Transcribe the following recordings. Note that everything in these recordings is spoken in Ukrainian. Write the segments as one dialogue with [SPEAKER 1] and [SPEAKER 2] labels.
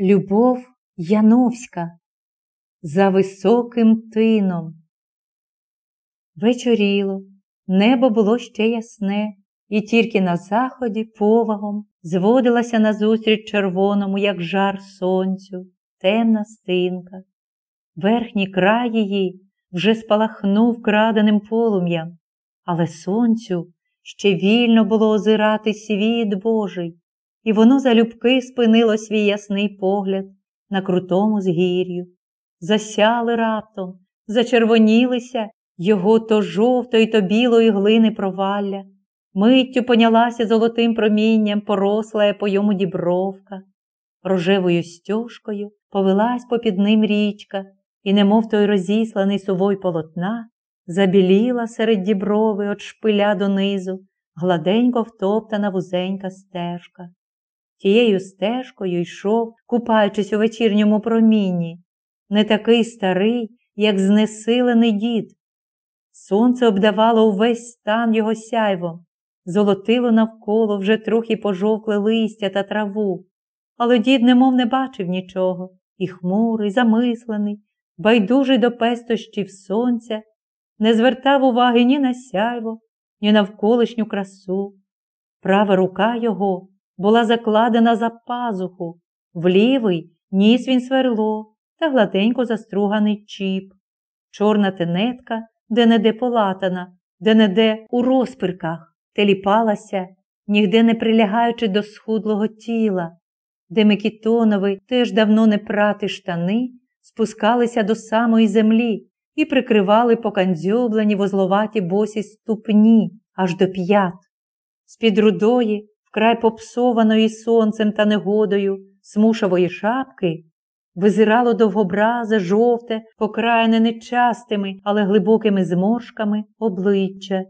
[SPEAKER 1] Любов Яновська за високим тином. Вечоріло, небо було ще ясне, і тільки на заході повагом зводилася назустріч червоному, як жар сонцю, темна стинка. Верхній край її вже спалахнув краденим полум'ям, але сонцю ще вільно було озирати світ Божий і воно залюбки спинило свій ясний погляд на крутому згір'ю. Засяли раптом, зачервонілися його то жовтої, то білої глини провалля. Миттю понялася золотим промінням, поросла по йому дібровка. Рожевою стюжкою повелась попід ним річка, і, немов той розісланий сувой полотна, забіліла серед діброви от шпиля донизу, гладенько втоптана вузенька стежка тією стежкою йшов, купаючись у вечірньому промінні, не такий старий, як знесилений дід. Сонце обдавало увесь стан його сяйвом, золотило навколо вже трохи пожовкле листя та траву, але дід немов не бачив нічого, і хмурий, замислений, байдужий до пестощів сонця, не звертав уваги ні на сяйво, ні на навколишню красу. Права рука його була закладена за пазуху, в лівий ніс він сверло та гладенько заструганий чіп, чорна тенетка, де не де полатана, де не де у розпирках, теліпалася, нігде не прилягаючи до схудлого тіла, де Микітоновий теж давно не прати штани, спускалися до самої землі і прикривали покандзьоблені возловаті босі ступні аж до п'ят. З під рудої, Край попсованої сонцем та негодою, смушової шапки, визирало довгобразе, жовте, покраєне нечастими, але глибокими зморшками обличчя.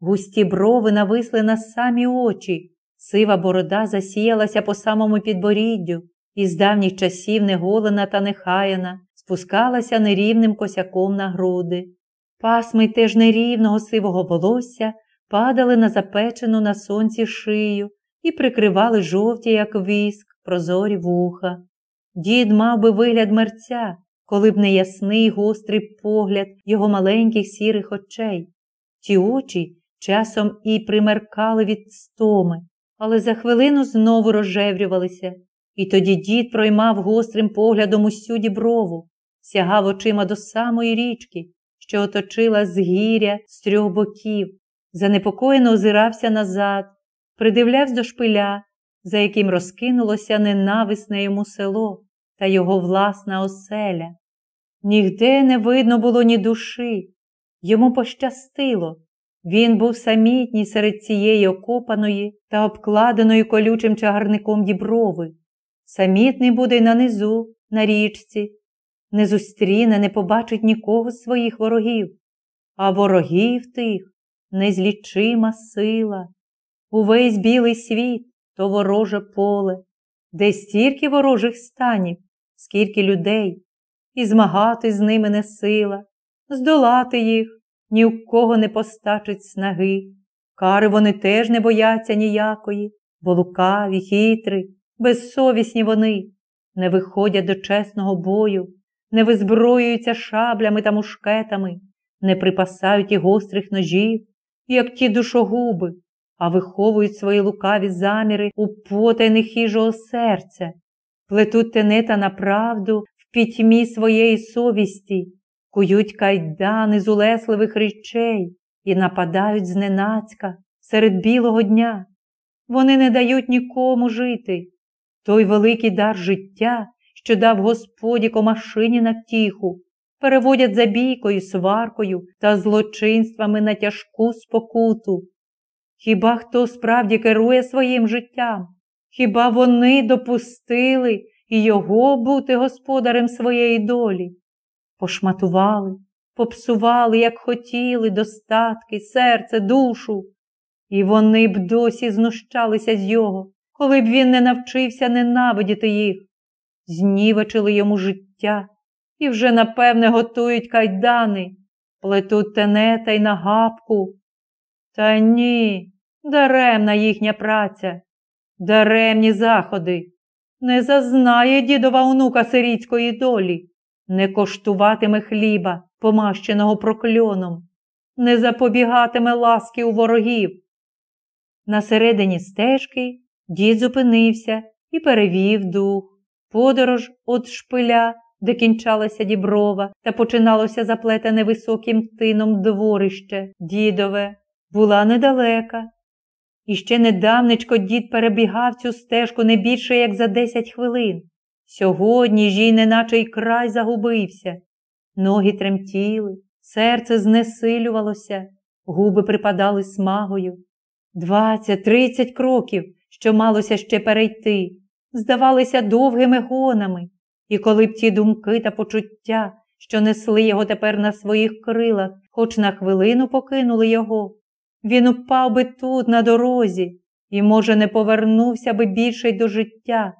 [SPEAKER 1] Густі брови нависли на самі очі, сива борода засіялася по самому підборіддю і з давніх часів неголена та нехаяна, спускалася нерівним косяком на груди. Пасми теж нерівного сивого волосся падали на запечену на сонці шию, і прикривали жовті, як віск, прозорі вуха. Дід мав би вигляд мерця, коли б не ясний гострий погляд його маленьких сірих очей. Ті очі часом і примеркали від стоми, але за хвилину знову розжеврювалися, і тоді дід проймав гострим поглядом усю діброву, сягав очима до самої річки, що оточила згіря з трьох боків, занепокоєно озирався назад, придивлявся до шпиля, за яким розкинулося ненависне йому село та його власна оселя. Нігде не видно було ні душі. Йому пощастило. Він був самітній серед цієї окопаної та обкладеної колючим чагарником діброви. Самітний буде й на низу, на річці, не зустріне, не побачить нікого своїх ворогів, а ворогів тих незлічима сила увесь білий світ то вороже поле, де стільки ворожих станів, скільки людей, і змагати з ними не сила, здолати їх ні в кого не постачить снаги. Кари вони теж не бояться ніякої, бо лукаві, хитрі, безсовісні вони, не виходять до чесного бою, не визброюються шаблями та мушкетами, не припасають і гострих ножів, як ті душогуби, а виховують свої лукаві заміри у потайни хижого серця, плетуть тенета на правду в пітьмі своєї совісті, кують кайдани з улесливих речей і нападають зненацька серед білого дня. Вони не дають нікому жити. Той великий дар життя, що дав Господі комашині на втіху, переводять за бійкою сваркою та злочинствами на тяжку спокуту. Хіба хто справді керує своїм життям? Хіба вони допустили і його бути господарем своєї долі? Пошматували, попсували, як хотіли, достатки, серце, душу. І вони б досі знущалися з його, коли б він не навчився ненавидіти їх, знівечили йому життя і вже, напевне, готують кайдани, плетуть тенета й нагапку. Та ні, даремна їхня праця, даремні заходи. Не зазнає дідова онука сирійської долі, не коштуватиме хліба, помащеного прокльоном, не запобігатиме ласки у ворогів. На середині стежки дід зупинився і перевів дух. Подорож від шпиля, де кінчалася діброва, та починалося заплетене високим тином дворище, дідове, була недалека. І ще недавнечко дід перебігав цю стежку не більше, як за десять хвилин. Сьогодні ж їй неначе й край загубився. Ноги тремтіли, серце знесилювалося, губи припадали смагою. Двадцять, тридцять кроків, що малося ще перейти, здавалися довгими гонами, і коли б ті думки та почуття, що несли його тепер на своїх крилах, хоч на хвилину покинули його, він упав би тут, на дорозі, і, може, не повернувся би більше й до життя.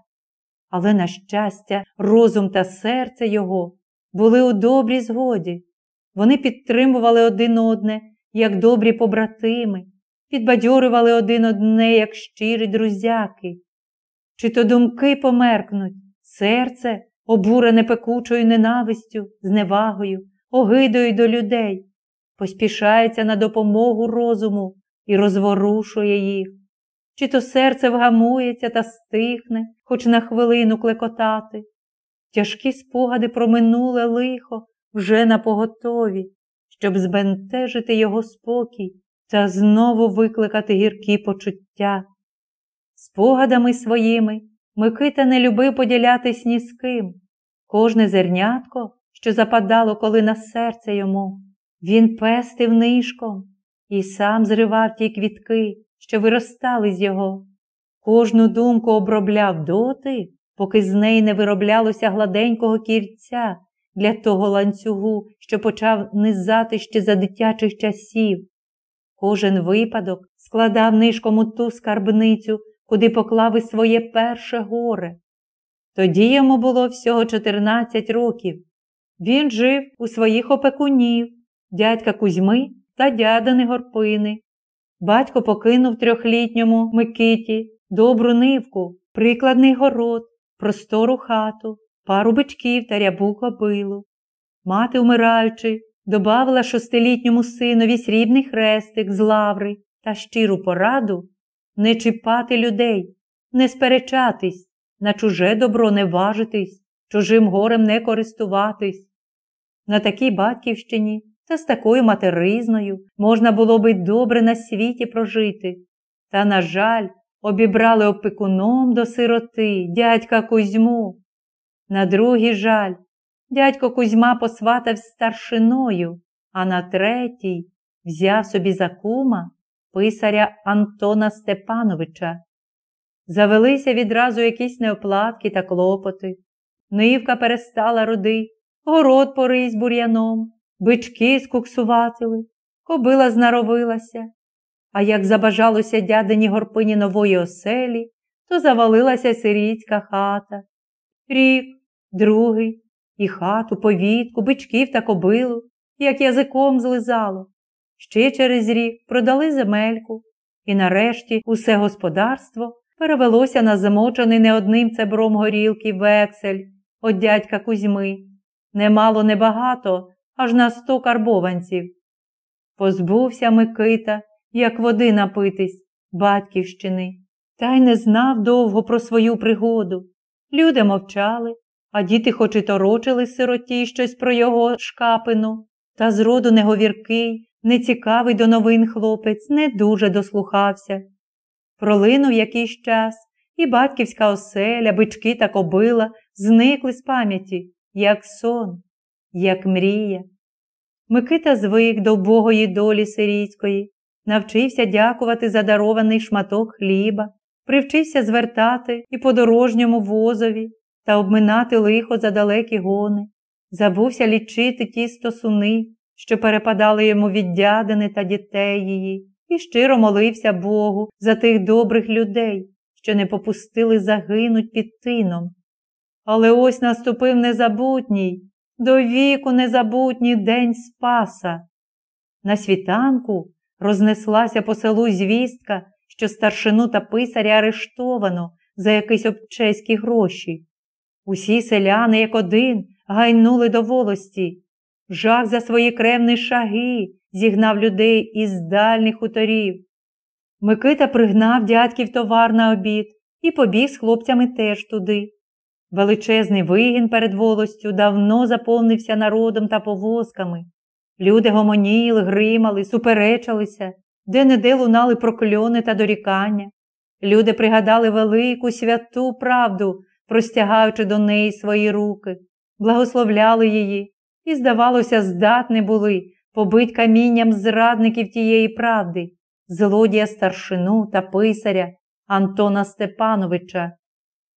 [SPEAKER 1] Але, на щастя, розум та серце його були у добрій згоді. Вони підтримували один одне, як добрі побратими, підбадьорювали один одне, як щирі друзяки. Чи то думки померкнуть, серце, обурене пекучою ненавистю, зневагою, огидою до людей, поспішається на допомогу розуму і розворушує їх, чи то серце вгамується та стихне, хоч на хвилину клекотати. Тяжкі спогади про минуле лихо вже на поготові, щоб збентежити його спокій та знову викликати гіркі почуття. Спогадами своїми Микита не любив поділятись ні з ким, кожне зернятко, що западало коли на серце йому, він пестив нишком і сам зривав ті квітки, що виростали з його. Кожну думку обробляв доти, поки з неї не вироблялося гладенького кірця для того ланцюгу, що почав низати ще за дитячих часів. Кожен випадок складав нишком у ту скарбницю, куди поклав і своє перше горе. Тоді йому було всього 14 років. Він жив у своїх опекунів, дядька Кузьми та дядини горпини. Батько покинув трьохлітньому Микиті добру нивку, прикладний город, простору хату, пару бичків та рябу кобилу. Мати, вмираючи, добавила шостилітньому синові срібний хрестик з лаври та щиру пораду не чіпати людей, не сперечатись, на чуже добро не важитись, чужим горем не користуватись. На такій батьківщині та з такою материзною можна було би добре на світі прожити. Та, на жаль, обібрали опікуном до сироти дядька Кузьму. На другий жаль, дядько Кузьма посватав старшиною, а на третій взяв собі за кума писаря Антона Степановича. Завелися відразу якісь неоплатки та клопоти. Нивка перестала роди, город порись бур'яном бички скуксуватили, кобила знаровилася, а як забажалося дядині горпині нової оселі, то завалилася сирійська хата. Рік, другий, і хату, повітку, бичків та кобилу, як язиком злизало. Ще через рік продали земельку, і нарешті усе господарство перевелося на замочений не одним цебром горілки вексель от дядька Кузьми. Немало небагато, аж на сто карбованців. Позбувся Микита, як води напитись, батьківщини, та й не знав довго про свою пригоду. Люди мовчали, а діти хоч і торочили сироті щось про його шкапину, та зроду неговіркий, нецікавий до новин хлопець, не дуже дослухався. Пролинув якийсь час, і батьківська оселя, бички та кобила зникли з пам'яті, як сон як мрія. Микита звик до богої долі сирійської, навчився дякувати за дарований шматок хліба, привчився звертати і по дорожньому возові та обминати лихо за далекі гони, забувся лічити ті стосуни, що перепадали йому від дядини та дітей її, і щиро молився Богу за тих добрих людей, що не попустили загинуть під тином. Але ось наступив незабутній, до віку незабутній день Спаса. На світанку рознеслася по селу звістка, що старшину та писаря арештовано за якісь обчеські гроші. Усі селяни, як один, гайнули до волості. Жах за свої кремні шаги зігнав людей із дальніх хуторів. Микита пригнав дядьків товар на обід і побіг з хлопцями теж туди. Величезний вигін перед волостю давно заповнився народом та повозками. Люди гомоніли, гримали, суперечилися, де не де лунали прокльони та дорікання. Люди пригадали велику святу правду, простягаючи до неї свої руки, благословляли її і, здавалося, здатні були побить камінням зрадників тієї правди, злодія старшину та писаря Антона Степановича.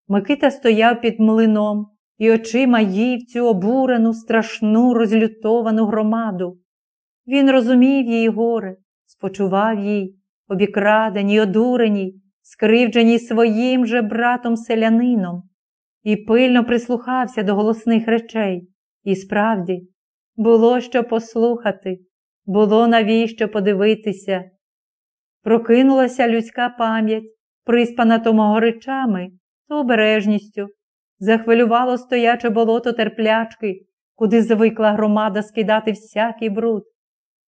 [SPEAKER 1] Микита стояв під млином і очима їв цю обурену, страшну, розлютовану громаду. Він розумів її горе, спочував їй, обікраденій, одуреній, скривдженій своїм же братом селянином, і пильно прислухався до голосних речей. І справді, було що послухати, було навіщо подивитися. Прокинулася людська пам'ять, приспана томогоричами та обережністю. Захвилювало стояче болото терплячки, куди звикла громада скидати всякий бруд.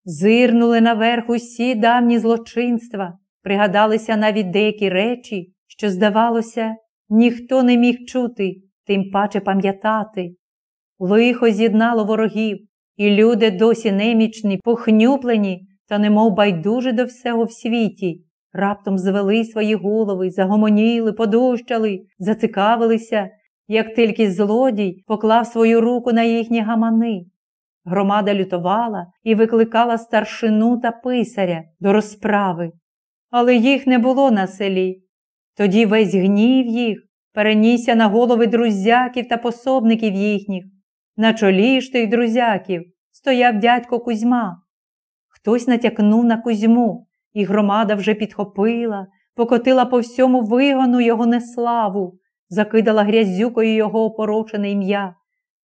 [SPEAKER 1] Зирнули наверх усі давні злочинства, пригадалися навіть деякі речі, що, здавалося, ніхто не міг чути, тим паче пам'ятати. Лихо з'єднало ворогів, і люди досі немічні, похнюплені та немов байдужі до всього в світі раптом звели свої голови, загомоніли, подущали, зацікавилися, як тільки злодій поклав свою руку на їхні гамани. Громада лютувала і викликала старшину та писаря до розправи, але їх не було на селі. Тоді весь гнів їх перенісся на голови друзяків та пособників їхніх. На чолі ж тих друзяків стояв дядько Кузьма. Хтось натякнув на Кузьму, і громада вже підхопила, покотила по всьому вигону його неславу, закидала грязюкою його опорочене ім'я.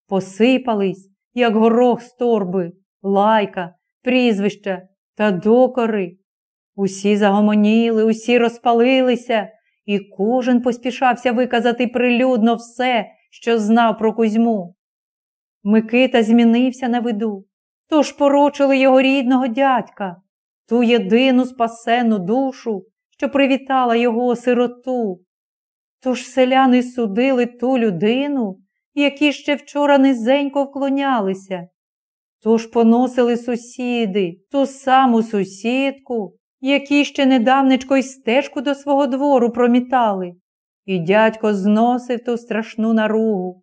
[SPEAKER 1] Посипались, як горох з торби, лайка, прізвища та докори. Усі загомоніли, усі розпалилися, і кожен поспішався виказати прилюдно все, що знав про Кузьму. Микита змінився на виду, тож порочили його рідного дядька ту єдину спасену душу, що привітала його сироту. Тож селяни судили ту людину, які ще вчора низенько вклонялися. Тож поносили сусіди, ту саму сусідку, які ще недавнечко й стежку до свого двору промітали. І дядько зносив ту страшну наругу.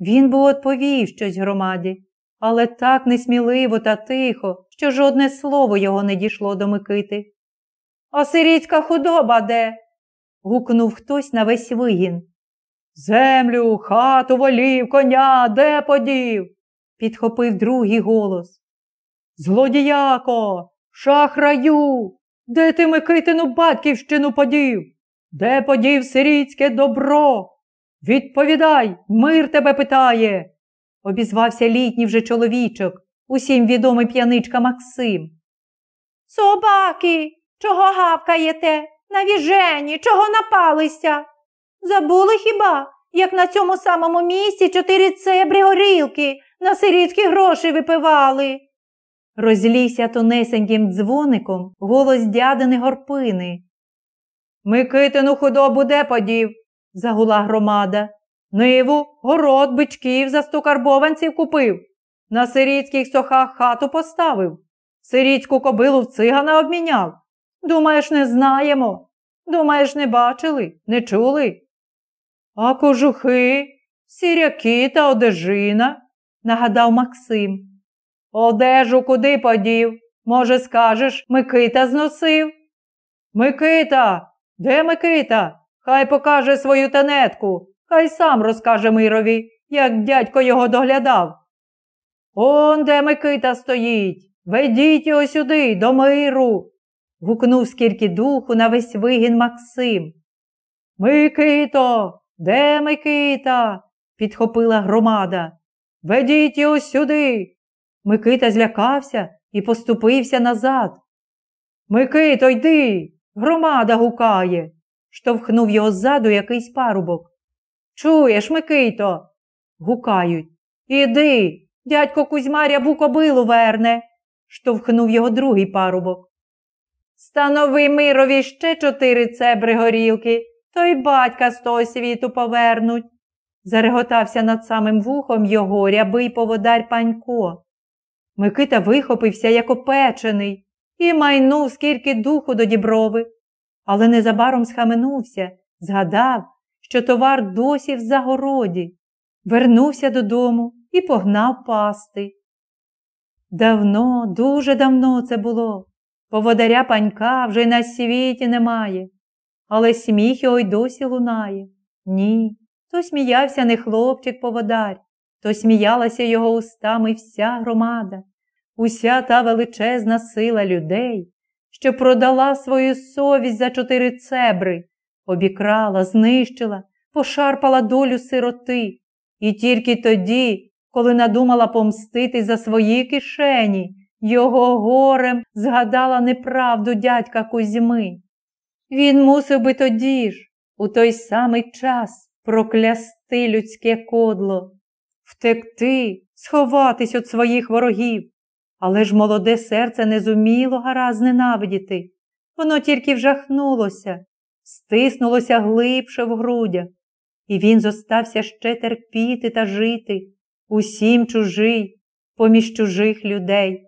[SPEAKER 1] Він би відповів щось громаді, але так несміливо та тихо, що жодне слово його не дійшло до Микити. А сирійська худоба де? гукнув хтось на весь вигін. Землю, хату волів, коня, де подів? підхопив другий голос. Злодіяко, шахраю, де ти Микитину батьківщину подів? Де подів сирійське добро? Відповідай, мир тебе питає обізвався літній вже чоловічок, усім відомий п'яничка Максим. Собаки, чого гавкаєте? Навіжені, чого напалися? Забули хіба, як на цьому самому місці чотири цебри горілки на сирітські гроші випивали? Розлігся тонесеньким дзвоником голос дядини горпини. Микитину худобу де подів? загула громада. Ниву, город, бичків за сто карбованців купив, на сирійських сохах хату поставив, сирійську кобилу в цигана обміняв. Думаєш, не знаємо? Думаєш, не бачили, не чули? А кожухи, сіряки та одежина, нагадав Максим. Одежу куди подів? Може, скажеш, Микита зносив? Микита, де Микита? Хай покаже свою танетку. Хай сам розкаже мирові, як дядько його доглядав. Он де Микита стоїть. Ведіть його сюди, до миру. гукнув скільки духу на весь вигін Максим. Микито, де Микита? підхопила громада. Ведіть його сюди. Микита злякався і поступився назад. Микито, йди, громада гукає, штовхнув його ззаду якийсь парубок. Чуєш, Микито? гукають. Іди, дядько Кузьма рябу кобилу верне, штовхнув його другий парубок. Станови мирові ще чотири цебри горілки, то й батька з того світу повернуть. Зареготався над самим вухом його рябий поводар панько. Микита вихопився, як опечений, і майнув скільки духу до діброви, але незабаром схаменувся, згадав, що товар досі в загороді, вернувся додому і погнав пасти. Давно, дуже давно це було. Поводаря панька вже й на світі немає, але сміх його й досі лунає. Ні, то сміявся не хлопчик поводар, то сміялася його устами вся громада, уся та величезна сила людей, що продала свою совість за чотири цебри обікрала, знищила, пошарпала долю сироти. І тільки тоді, коли надумала помститись за свої кишені, його горем згадала неправду дядька Кузьми. Він мусив би тоді ж, у той самий час, проклясти людське кодло, втекти, сховатись від своїх ворогів. Але ж молоде серце не зуміло гаразд ненавидіти. Воно тільки вжахнулося, стиснулося глибше в грудях, і він зостався ще терпіти та жити усім чужий, поміж чужих людей.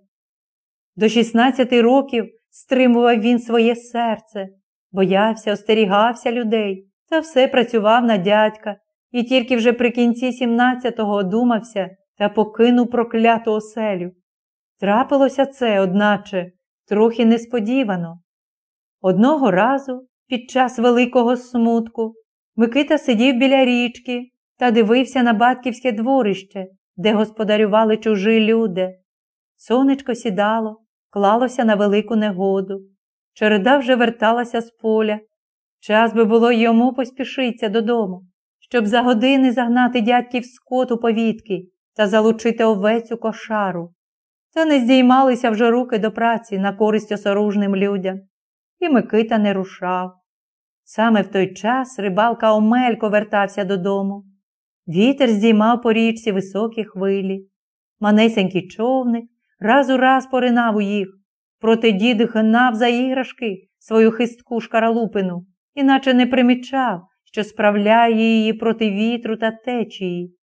[SPEAKER 1] До 16 років стримував він своє серце, боявся, остерігався людей та все працював на дядька, і тільки вже при кінці 17-го одумався та покинув прокляту оселю. Трапилося це, одначе, трохи несподівано. Одного разу під час великого смутку. Микита сидів біля річки та дивився на батьківське дворище, де господарювали чужі люди. Сонечко сідало, клалося на велику негоду. Череда вже верталася з поля. Час би було йому поспішитися додому, щоб за години загнати дядьків скот у повітки та залучити овець у кошару. Та не здіймалися вже руки до праці на користь осоружним людям. І Микита не рушав. Саме в той час рибалка Омелько вертався додому. Вітер здіймав по річці високі хвилі. Манесенький човник раз у раз поринав у їх, проте дід гнав за іграшки свою хистку шкаралупину, іначе не примічав, що справляє її проти вітру та течії.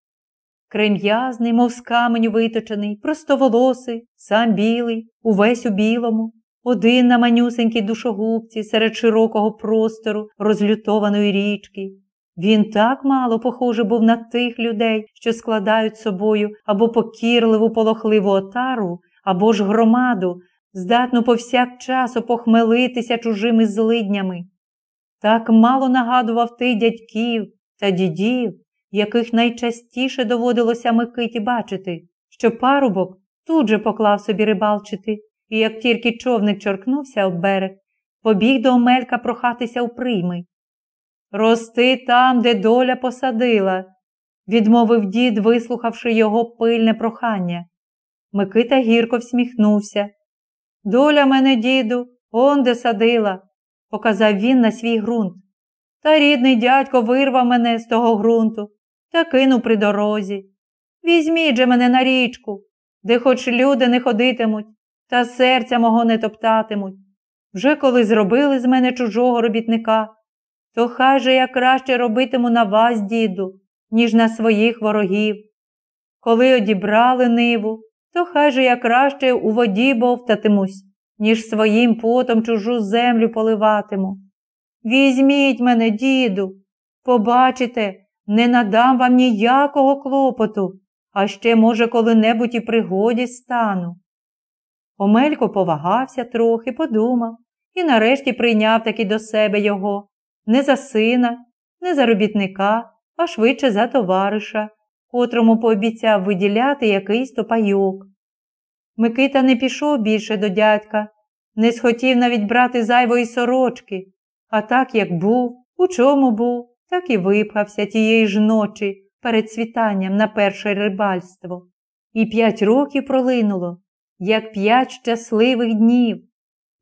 [SPEAKER 1] Крем'язний, мов з каменю виточений, просто волосий, сам білий, увесь у білому, один на манюсенькій душогубці серед широкого простору розлютованої річки. Він так мало, похоже, був на тих людей, що складають собою або покірливу полохливу отару, або ж громаду, здатну повсякчас похмелитися чужими злиднями. Так мало нагадував тих дядьків та дідів, яких найчастіше доводилося Микиті бачити, що парубок тут же поклав собі рибалчити і як тільки човник чоркнувся об берег, побіг до Омелька прохатися у прийми. Рости там, де доля посадила, відмовив дід, вислухавши його пильне прохання. Микита гірко всміхнувся. Доля мене, діду, он де садила, показав він на свій ґрунт. Та рідний дядько вирвав мене з того ґрунту та кинув при дорозі. Візьміть же мене на річку, де хоч люди не ходитимуть, та серця мого не топтатимуть. Вже коли зробили з мене чужого робітника, то хай же я краще робитиму на вас, діду, ніж на своїх ворогів. Коли одібрали ниву, то хай же я краще у воді бовтатимусь, ніж своїм потом чужу землю поливатиму. Візьміть мене, діду, побачите, не надам вам ніякого клопоту, а ще, може, коли-небудь і пригоді стану. Омелько повагався трохи, подумав і нарешті прийняв таки до себе його не за сина, не за робітника, а швидше за товариша, котрому пообіцяв виділяти якийсь топайок. Микита не пішов більше до дядька, не схотів навіть брати зайвої сорочки, а так, як був, у чому був, так і випхався тієї ж ночі перед світанням на перше рибальство. І п'ять років пролинуло як п'ять щасливих днів,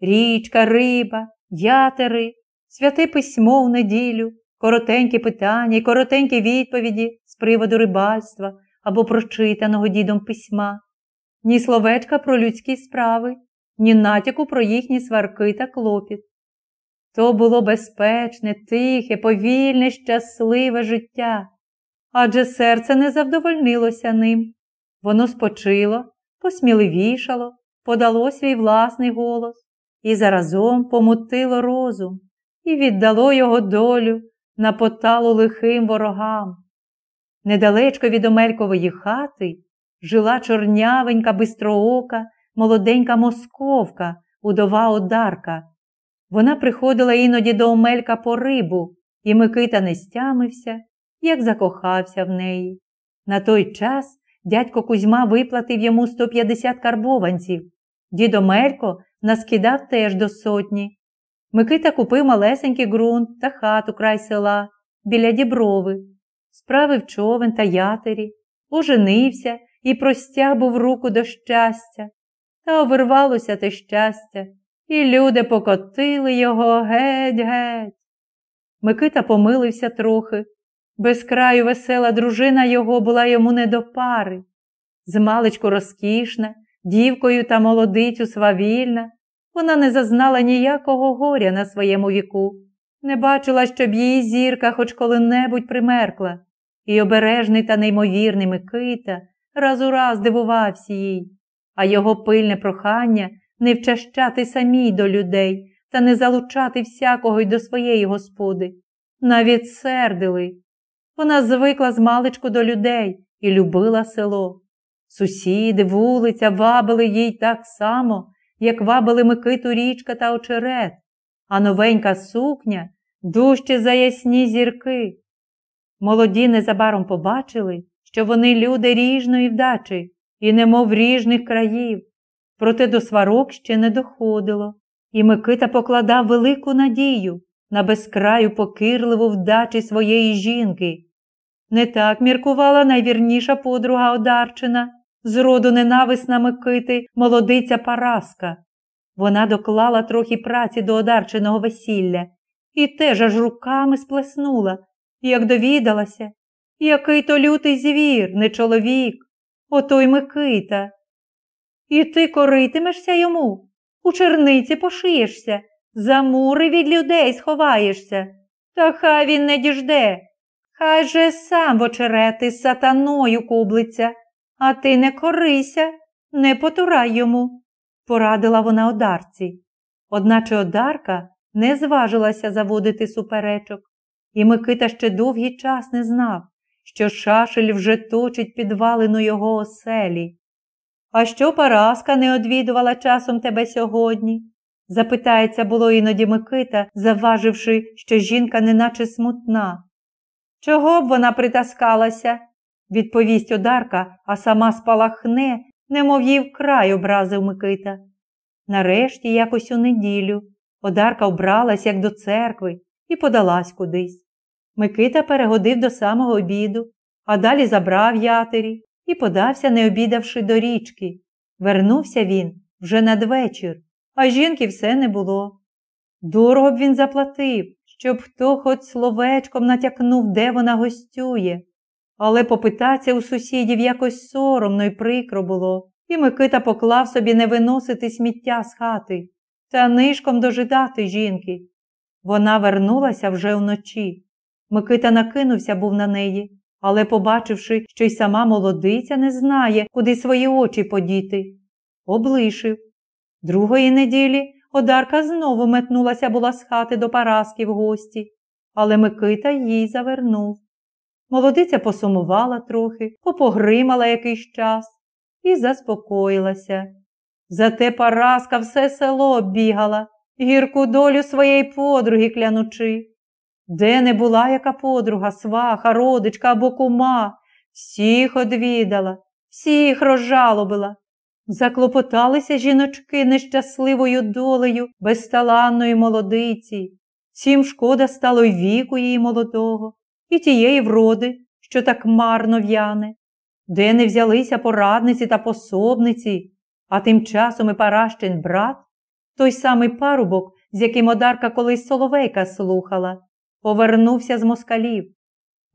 [SPEAKER 1] річка, риба, ятери, святе письмо в неділю, коротенькі питання і коротенькі відповіді з приводу рибальства або прочитаного дідом письма, ні словечка про людські справи, ні натяку про їхні сварки та клопіт. То було безпечне, тихе, повільне, щасливе життя, адже серце не завдовольнилося ним. Воно спочило посміливішало, подало свій власний голос і заразом помутило розум і віддало його долю на поталу лихим ворогам. Недалечко від Омелькової хати жила чорнявенька, бистроока, молоденька московка, удова Одарка. Вона приходила іноді до Омелька по рибу, і Микита не стямився, як закохався в неї. На той час Дядько Кузьма виплатив йому 150 карбованців. Дідо Мелько наскидав теж до сотні. Микита купив малесенький ґрунт та хату край села біля діброви, справив човен та ятері, оженився і простяг був руку до щастя. Та овирвалося те щастя, і люди покотили його геть-геть. Микита помилився трохи, Безкраю весела дружина його була йому не до пари, змалечку розкішна, дівкою та молодицю свавільна. Вона не зазнала ніякого горя на своєму віку, не бачила, щоб її зірка хоч коли-небудь примеркла, і обережний та неймовірний Микита раз у раз дивувався їй, а його пильне прохання не вчащати самій до людей та не залучати всякого й до своєї господи. Навіть сердили. Вона звикла з маличку до людей і любила село. Сусіди, вулиця вабили їй так само, як вабили Микиту річка та очерет, а новенька сукня дужче за ясні зірки. Молоді незабаром побачили, що вони люди ріжної вдачі і немов ріжних країв, проте до сварок ще не доходило, і Микита покладав велику надію, на безкраю покирливу вдачі своєї жінки. Не так міркувала найвірніша подруга Одарчина, зроду ненависна Микити, молодиця Параска. Вона доклала трохи праці до Одарчиного весілля і теж аж руками сплеснула, як довідалася, який то лютий звір, не чоловік, ото й Микита. І ти коритимешся йому, у черниці пошиєшся, за мури від людей сховаєшся, та хай він не діжде. Хай же сам в очерети з сатаною кублиться, а ти не корися, не потурай йому, порадила вона одарці. Одначе одарка не зважилася заводити суперечок, і Микита ще довгий час не знав, що шашель вже точить підвалину його оселі. А що Параска не одвідувала часом тебе сьогодні? запитається було іноді Микита, заваживши, що жінка неначе смутна. Чого б вона притаскалася? відповість Одарка, а сама спалахне, немов їй вкрай образив Микита. Нарешті, якось у неділю, Одарка вбралась, як до церкви, і подалась кудись. Микита перегодив до самого обіду, а далі забрав ятері і подався, не обідавши до річки. Вернувся він вже надвечір а жінки все не було. Дорого б він заплатив, щоб хто хоч словечком натякнув, де вона гостює, але попитатися у сусідів якось соромно й прикро було, і Микита поклав собі не виносити сміття з хати та нишком дожидати жінки. Вона вернулася вже вночі. Микита накинувся був на неї, але, побачивши, що й сама молодиця не знає, куди свої очі подіти, облишив. Другої неділі Одарка знову метнулася була з хати до Параски в гості, але Микита їй завернув. Молодиця посумувала трохи, попогримала якийсь час і заспокоїлася. Зате Параска все село оббігала, гірку долю своєї подруги клянучи. Де не була яка подруга, сваха, родичка або кума, всіх одвідала, всіх розжалобила. Заклопоталися жіночки нещасливою долею безталанної молодиці. Всім шкода стало й віку її молодого, і тієї вроди, що так марно в'яне, де не взялися порадниці та пособниці, а тим часом і Паращин брат, той самий парубок, з яким одарка колись соловейка слухала, повернувся з москалів.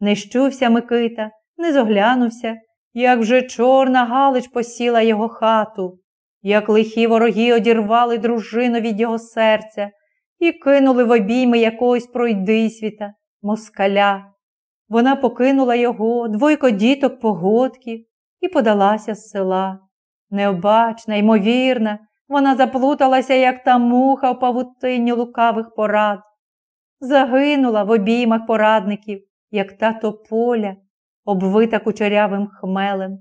[SPEAKER 1] Не щувся Микита, не зоглянувся, як вже чорна Галич посіла його хату, як лихі вороги одірвали дружину від його серця і кинули в обійми якогось пройдисвіта, москаля. Вона покинула його, двойко діток погодки і подалася з села. Необачна, ймовірна, вона заплуталася, як та муха в павутині лукавих порад, загинула в обіймах порадників, як та тополя обвита кучерявим хмелем,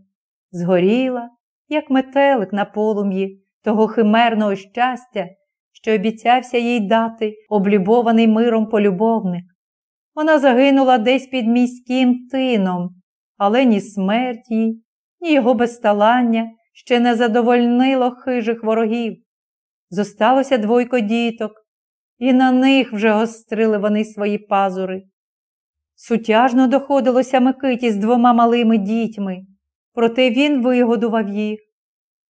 [SPEAKER 1] згоріла, як метелик на полум'ї того химерного щастя, що обіцявся їй дати облюбований миром полюбовник. Вона загинула десь під міським тином, але ні смерть їй, ні його безсталання ще не задовольнило хижих ворогів. Зосталося двойко діток, і на них вже гострили вони свої пазури. Сутяжно доходилося Микиті з двома малими дітьми, проте він вигодував їх.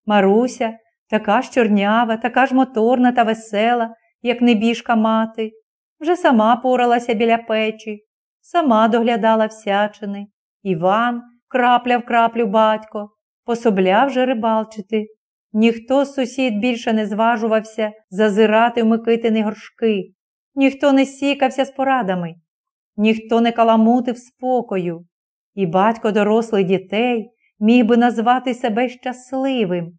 [SPEAKER 1] Маруся така ж чорнява, така ж моторна та весела, як небіжка мати, вже сама поралася біля печі, сама доглядала всячини. Іван, крапля в краплю батько, пособляв же рибалчити. Ніхто з сусід більше не зважувався зазирати в Микитини горшки, ніхто не сікався з порадами ніхто не каламутив спокою, і батько дорослих дітей міг би назвати себе щасливим,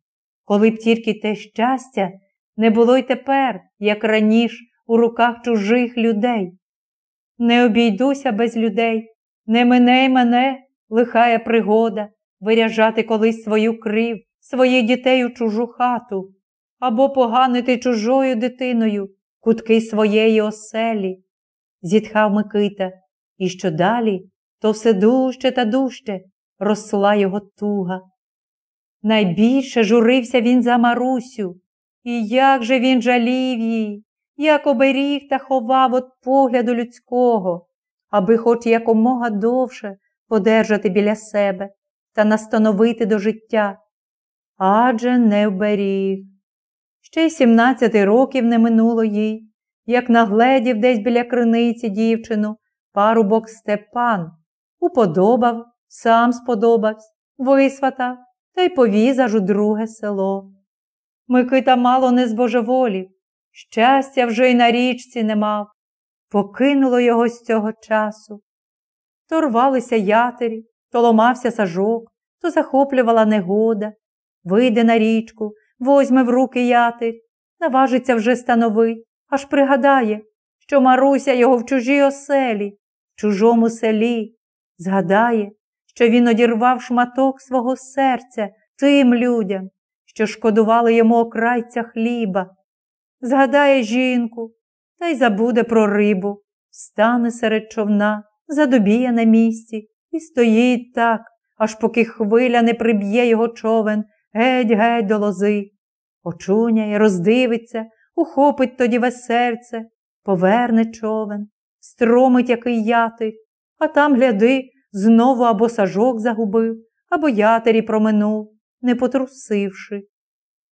[SPEAKER 1] коли б тільки те щастя не було й тепер, як раніше, у руках чужих людей. Не обійдуся без людей, не мине й мене лихая пригода виряжати колись свою крив, своїх дітей у чужу хату або поганити чужою дитиною кутки своєї оселі зітхав Микита, і що далі, то все дужче та дужче росла його туга. Найбільше журився він за Марусю, і як же він жалів її, як оберіг та ховав от погляду людського, аби хоч якомога довше подержати біля себе та настановити до життя. Адже не оберіг. Ще й сімнадцяти років не минуло їй, як нагледів десь біля криниці дівчину, парубок Степан, уподобав, сам сподобався, висватав та й повіз аж у друге село. Микита мало не збожеволів, щастя вже й на річці не мав, покинуло його з цього часу. То рвалися ятері, то ломався сажок, то захоплювала негода, вийде на річку, возьме в руки ятер, наважиться вже становить, аж пригадає, що Маруся його в чужій оселі, в чужому селі, згадає, що він одірвав шматок свого серця тим людям, що шкодували йому окрайця хліба, згадає жінку та й забуде про рибу, стане серед човна, задобіє на місці і стоїть так, аж поки хвиля не приб'є його човен геть геть до лози. Очуняє, роздивиться, ухопить тоді весь серце, поверне човен, стромить який ятир, а там, гляди, знову або сажок загубив, або ятері проминув, не потрусивши.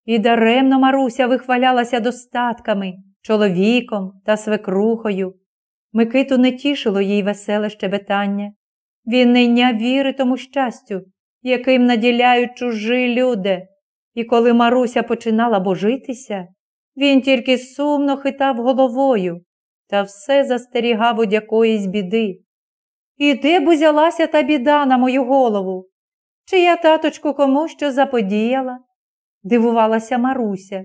[SPEAKER 1] І даремно Маруся вихвалялася достатками, чоловіком та свекрухою. Микиту не тішило їй веселе щебетання. Він не йня віри тому щастю, яким наділяють чужі люди. І коли Маруся починала божитися, він тільки сумно хитав головою та все застерігав од якоїсь біди. І де б узялася та біда на мою голову? Чи я таточку кому що заподіяла? дивувалася Маруся.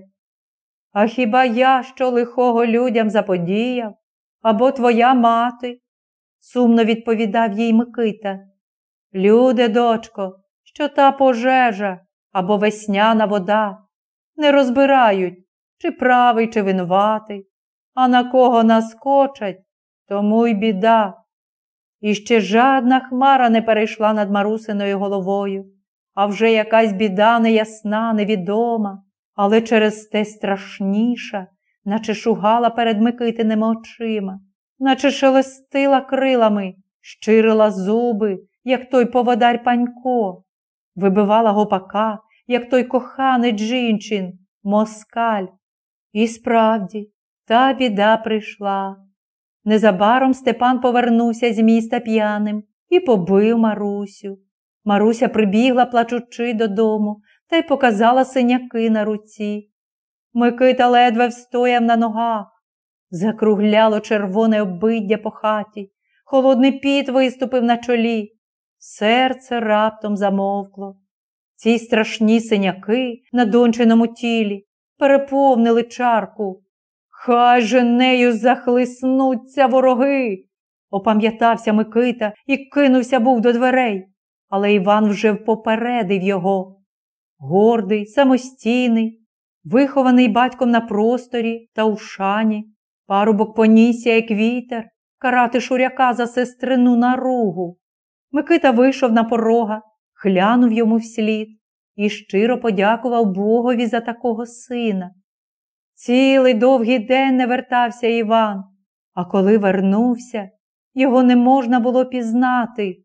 [SPEAKER 1] А хіба я що лихого людям заподіяв? Або твоя мати? сумно відповідав їй Микита. Люде, дочко, що та пожежа або весняна вода не розбирають, чи правий, чи винуватий, а на кого наскочать, тому й біда. І ще жадна хмара не перейшла над марусиною головою, а вже якась біда неясна, невідома, але через те страшніша, наче шугала перед Микитиними очима, наче шелестила крилами, щирила зуби, як той поводар панько, вибивала гопака, як той коханець жінчин, москаль, і справді, та біда прийшла. Незабаром Степан повернувся з міста п'яним і побив Марусю. Маруся прибігла, плачучи додому, та й показала синяки на руці. Микита ледве встояв на ногах. Закругляло червоне обиддя по хаті, холодний піт виступив на чолі. Серце раптом замовкло. Ці страшні синяки на дончиному тілі переповнили чарку. Хай же нею захлиснуться вороги. Опам'ятався Микита і кинувся був до дверей, але Іван вже попередив його. Гордий, самостійний, вихований батьком на просторі та у шані, парубок понісся, як вітер, карати шуряка за сестрину на ругу. Микита вийшов на порога, глянув йому вслід, і щиро подякував Богові за такого сина. Цілий довгий день не вертався Іван, а коли вернувся, його не можна було пізнати.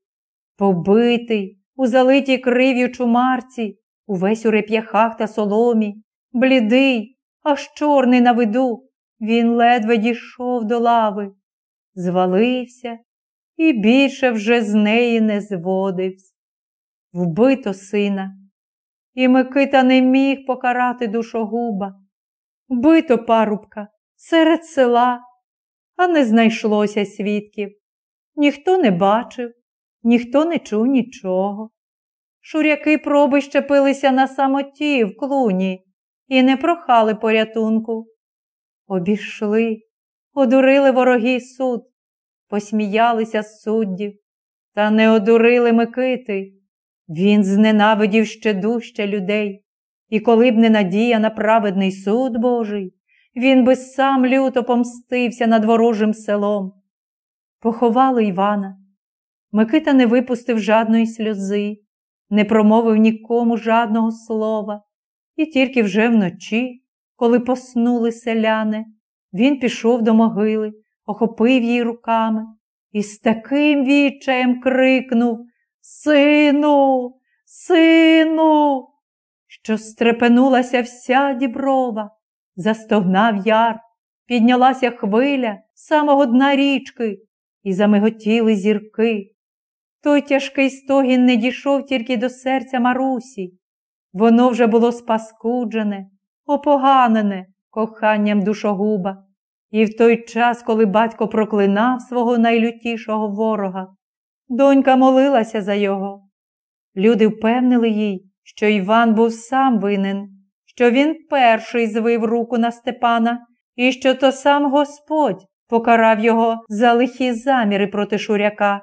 [SPEAKER 1] Побитий, у залитій крив'ю чумарці, увесь у реп'яхах та соломі, блідий, аж чорний на виду, він ледве дійшов до лави, звалився і більше вже з неї не зводився. Вбито сина, і Микита не міг покарати душогуба. Бито парубка серед села, а не знайшлося свідків. Ніхто не бачив, ніхто не чув нічого. Шуряки проби щепилися на самоті в клуні і не прохали порятунку. Обійшли, одурили ворогі суд, посміялися з суддів та не одурили Микити. Він зненавидів ще дужче людей, і коли б не надія на праведний суд Божий, він би сам люто помстився над ворожим селом. Поховали Івана. Микита не випустив жадної сльози, не промовив нікому жадного слова, і тільки вже вночі, коли поснули селяни, він пішов до могили, охопив її руками і з таким вічаєм крикнув, Сину, сину, що стрепенулася вся діброва, застогнав яр, піднялася хвиля самого дна річки, і замиготіли зірки. Той тяжкий стогін не дійшов тільки до серця Марусі. Воно вже було спаскуджене, опоганене коханням душогуба. І в той час, коли батько проклинав свого найлютішого ворога, Донька молилася за його. Люди впевнили їй, що Іван був сам винен, що він перший звив руку на Степана і що то сам Господь покарав його за лихі заміри проти Шуряка.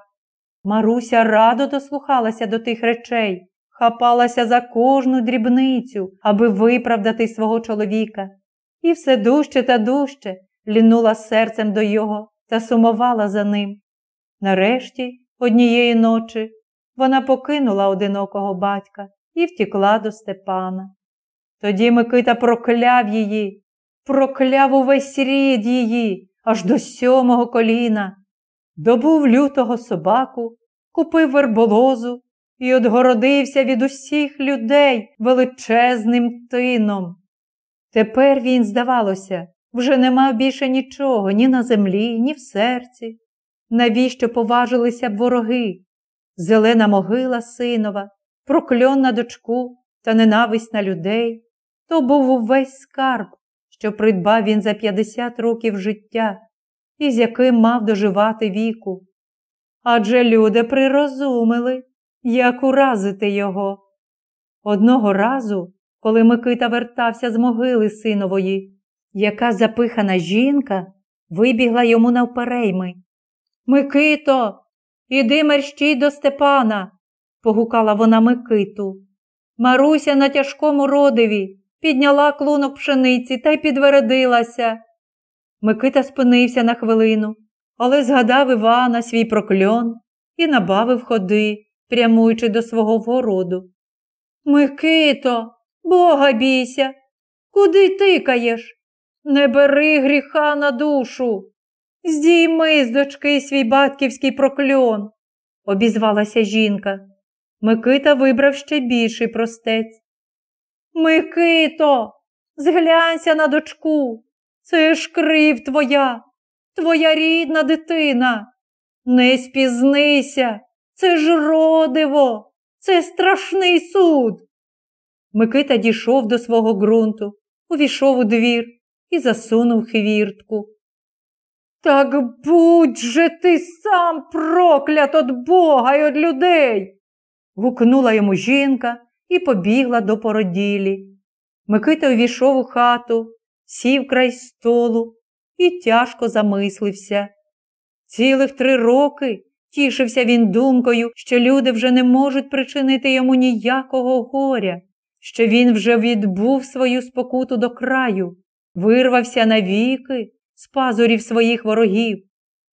[SPEAKER 1] Маруся радо дослухалася до тих речей, хапалася за кожну дрібницю, аби виправдати свого чоловіка, і все дужче та дужче лінула серцем до його та сумувала за ним. Нарешті Однієї ночі вона покинула одинокого батька і втікла до Степана. Тоді Микита прокляв її, прокляв увесь рід її аж до сьомого коліна, добув лютого собаку, купив верболозу і одгородився від усіх людей величезним тином. Тепер він, здавалося, вже не мав більше нічого ні на землі, ні в серці навіщо поважилися б вороги, зелена могила синова, прокльон на дочку та ненависть на людей, то був увесь скарб, що придбав він за 50 років життя і з яким мав доживати віку. Адже люди прирозумили, як уразити його. Одного разу, коли Микита вертався з могили синової, яка запихана жінка вибігла йому навперейми Микито, іди мерщій до Степана, погукала вона Микиту. Маруся на тяжкому родиві підняла клунок пшениці та й підвередилася. Микита спинився на хвилину, але згадав Івана свій прокльон і набавив ходи, прямуючи до свого вгороду. Микито, бога бійся, куди тикаєш? Не бери гріха на душу. Здійми з дочки свій батьківський прокльон, обізвалася жінка. Микита вибрав ще більший простець. Микито, зглянься на дочку. Це ж крив твоя, твоя рідна дитина. Не спізнися, це ж родиво, це страшний суд. Микита дійшов до свого ґрунту, увійшов у двір і засунув хвіртку. Так будь же ти сам проклят от Бога й от людей. гукнула йому жінка і побігла до породілі. Микита увійшов у хату, сів край столу і тяжко замислився. Цілих три роки тішився він думкою, що люди вже не можуть причинити йому ніякого горя, що він вже відбув свою спокуту до краю, вирвався навіки з пазурів своїх ворогів,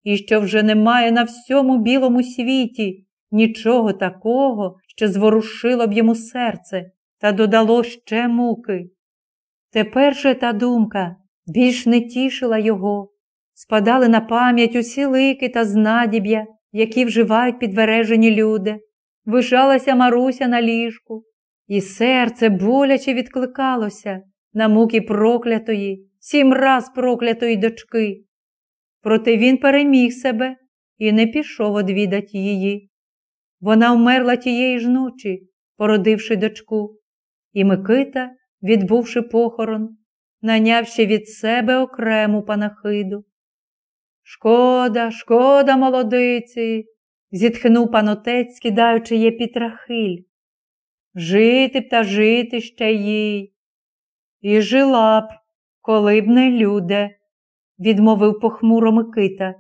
[SPEAKER 1] і що вже немає на всьому білому світі нічого такого, що зворушило б йому серце та додало ще муки. Тепер же та думка більш не тішила його, спадали на пам'ять усі лики та знадіб'я, які вживають підвережені люди. Вишалася Маруся на ліжку, і серце боляче відкликалося на муки проклятої, сім раз проклятої дочки. Проте він переміг себе і не пішов одвідати її. Вона вмерла тієї ж ночі, породивши дочку, і Микита, відбувши похорон, наняв ще від себе окрему панахиду. Шкода, шкода, молодиці, зітхнув панотець, кидаючи є підрахиль. Жити б та жити ще їй. І жила б, коли б не люде, відмовив похмуро Микита.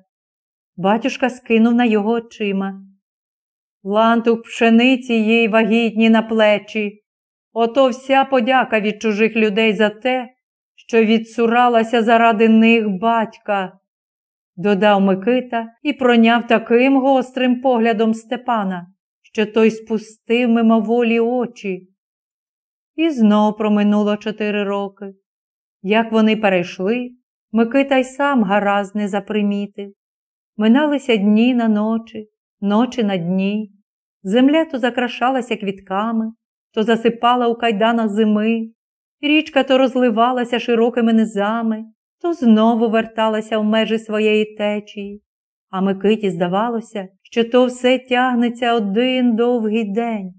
[SPEAKER 1] Батюшка скинув на його очима. Лантук пшениці їй вагітні на плечі. Ото вся подяка від чужих людей за те, що відсуралася заради них батька, додав Микита і проняв таким гострим поглядом Степана, що той спустив мимоволі очі. І знов проминуло чотири роки. Як вони перейшли, Микита й сам гаразд не запримітив. Миналися дні на ночі, ночі на дні. Земля то закрашалася квітками, то засипала у кайданах зими, річка то розливалася широкими низами, то знову верталася в межі своєї течії. А Микиті здавалося, що то все тягнеться один довгий день.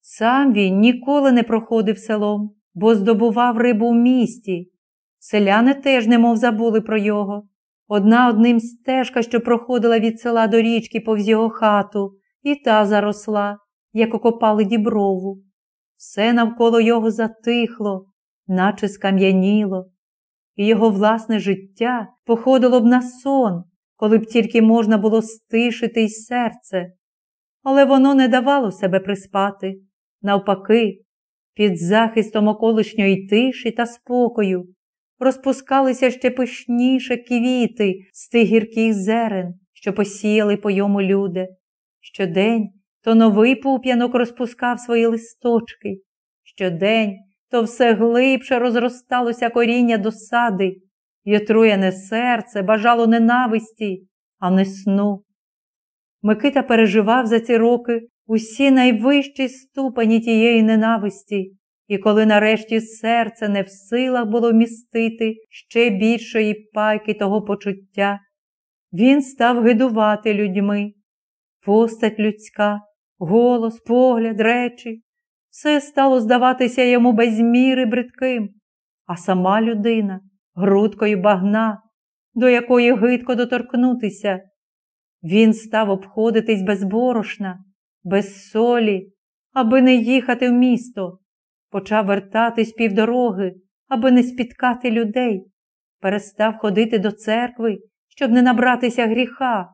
[SPEAKER 1] Сам він ніколи не проходив селом бо здобував рибу в місті. Селяни теж немов забули про його. Одна одним стежка, що проходила від села до річки повз його хату, і та заросла, як окопали діброву. Все навколо його затихло, наче скам'яніло, і його власне життя походило б на сон, коли б тільки можна було стишити й серце. Але воно не давало себе приспати. Навпаки, під захистом околишньої тиші та спокою розпускалися ще пишніше квіти з тих гірких зерен, що посіяли по йому люди. Щодень то новий пуп'янок розпускав свої листочки, щодень то все глибше розросталося коріння досади, і отруяне серце бажало ненависті, а не сну. Микита переживав за ці роки усі найвищі ступені тієї ненависті, і коли нарешті серце не в силах було містити ще більшої пайки того почуття, він став гидувати людьми. Постать людська, голос, погляд, речі, все стало здаватися йому без міри бридким, а сама людина грудкою багна, до якої гидко доторкнутися. Він став обходитись безборошна без солі, аби не їхати в місто, почав вертатись півдороги, аби не спіткати людей, перестав ходити до церкви, щоб не набратися гріха,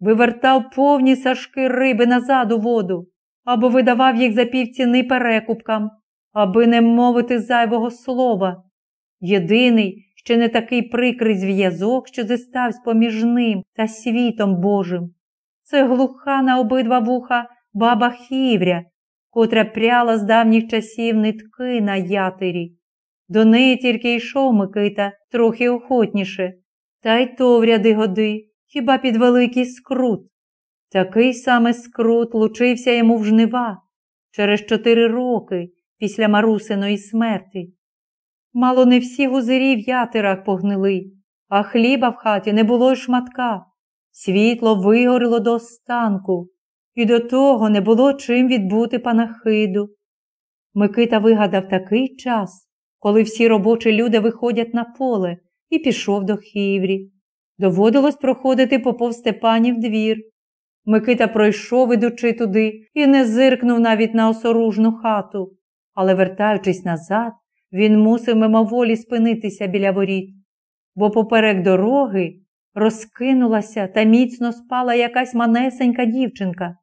[SPEAKER 1] вивертав повні сашки риби назад у воду, або видавав їх за півціни перекупкам, аби не мовити зайвого слова. Єдиний, ще не такий прикрий зв'язок, що зістався поміж ним та світом Божим. Це глуха на обидва вуха баба Хівря, котра пряла з давніх часів нитки на ятирі. До неї тільки йшов Микита трохи охотніше, та й то в ряди годи, хіба під великий скрут. Такий саме скрут лучився йому в жнива через чотири роки після марусиної смерти. Мало не всі гузирі в ятерах погнили, а хліба в хаті не було й шматка. Світло вигоріло до останку і до того не було чим відбути панахиду. Микита вигадав такий час, коли всі робочі люди виходять на поле і пішов до Хіврі. Доводилось проходити попов Степанів двір. Микита пройшов, ідучи туди, і не зиркнув навіть на осоружну хату. Але, вертаючись назад, він мусив мимоволі спинитися біля воріт, бо поперек дороги розкинулася та міцно спала якась манесенька дівчинка.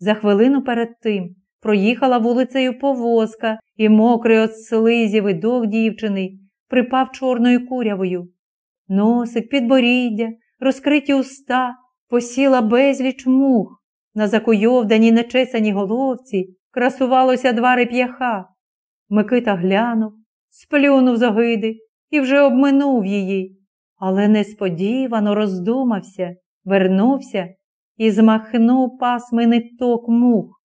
[SPEAKER 1] За хвилину перед тим проїхала вулицею повозка і мокрий от слизів і дох дівчини припав чорною курявою. Носик, підборіддя, розкриті уста, посіла безліч мух. На закуйовданій нечесані головці красувалося два реп'яха. Микита глянув, сплюнув з огиди і вже обминув її, але несподівано роздумався, вернувся і змахнув пасминий ниток мух.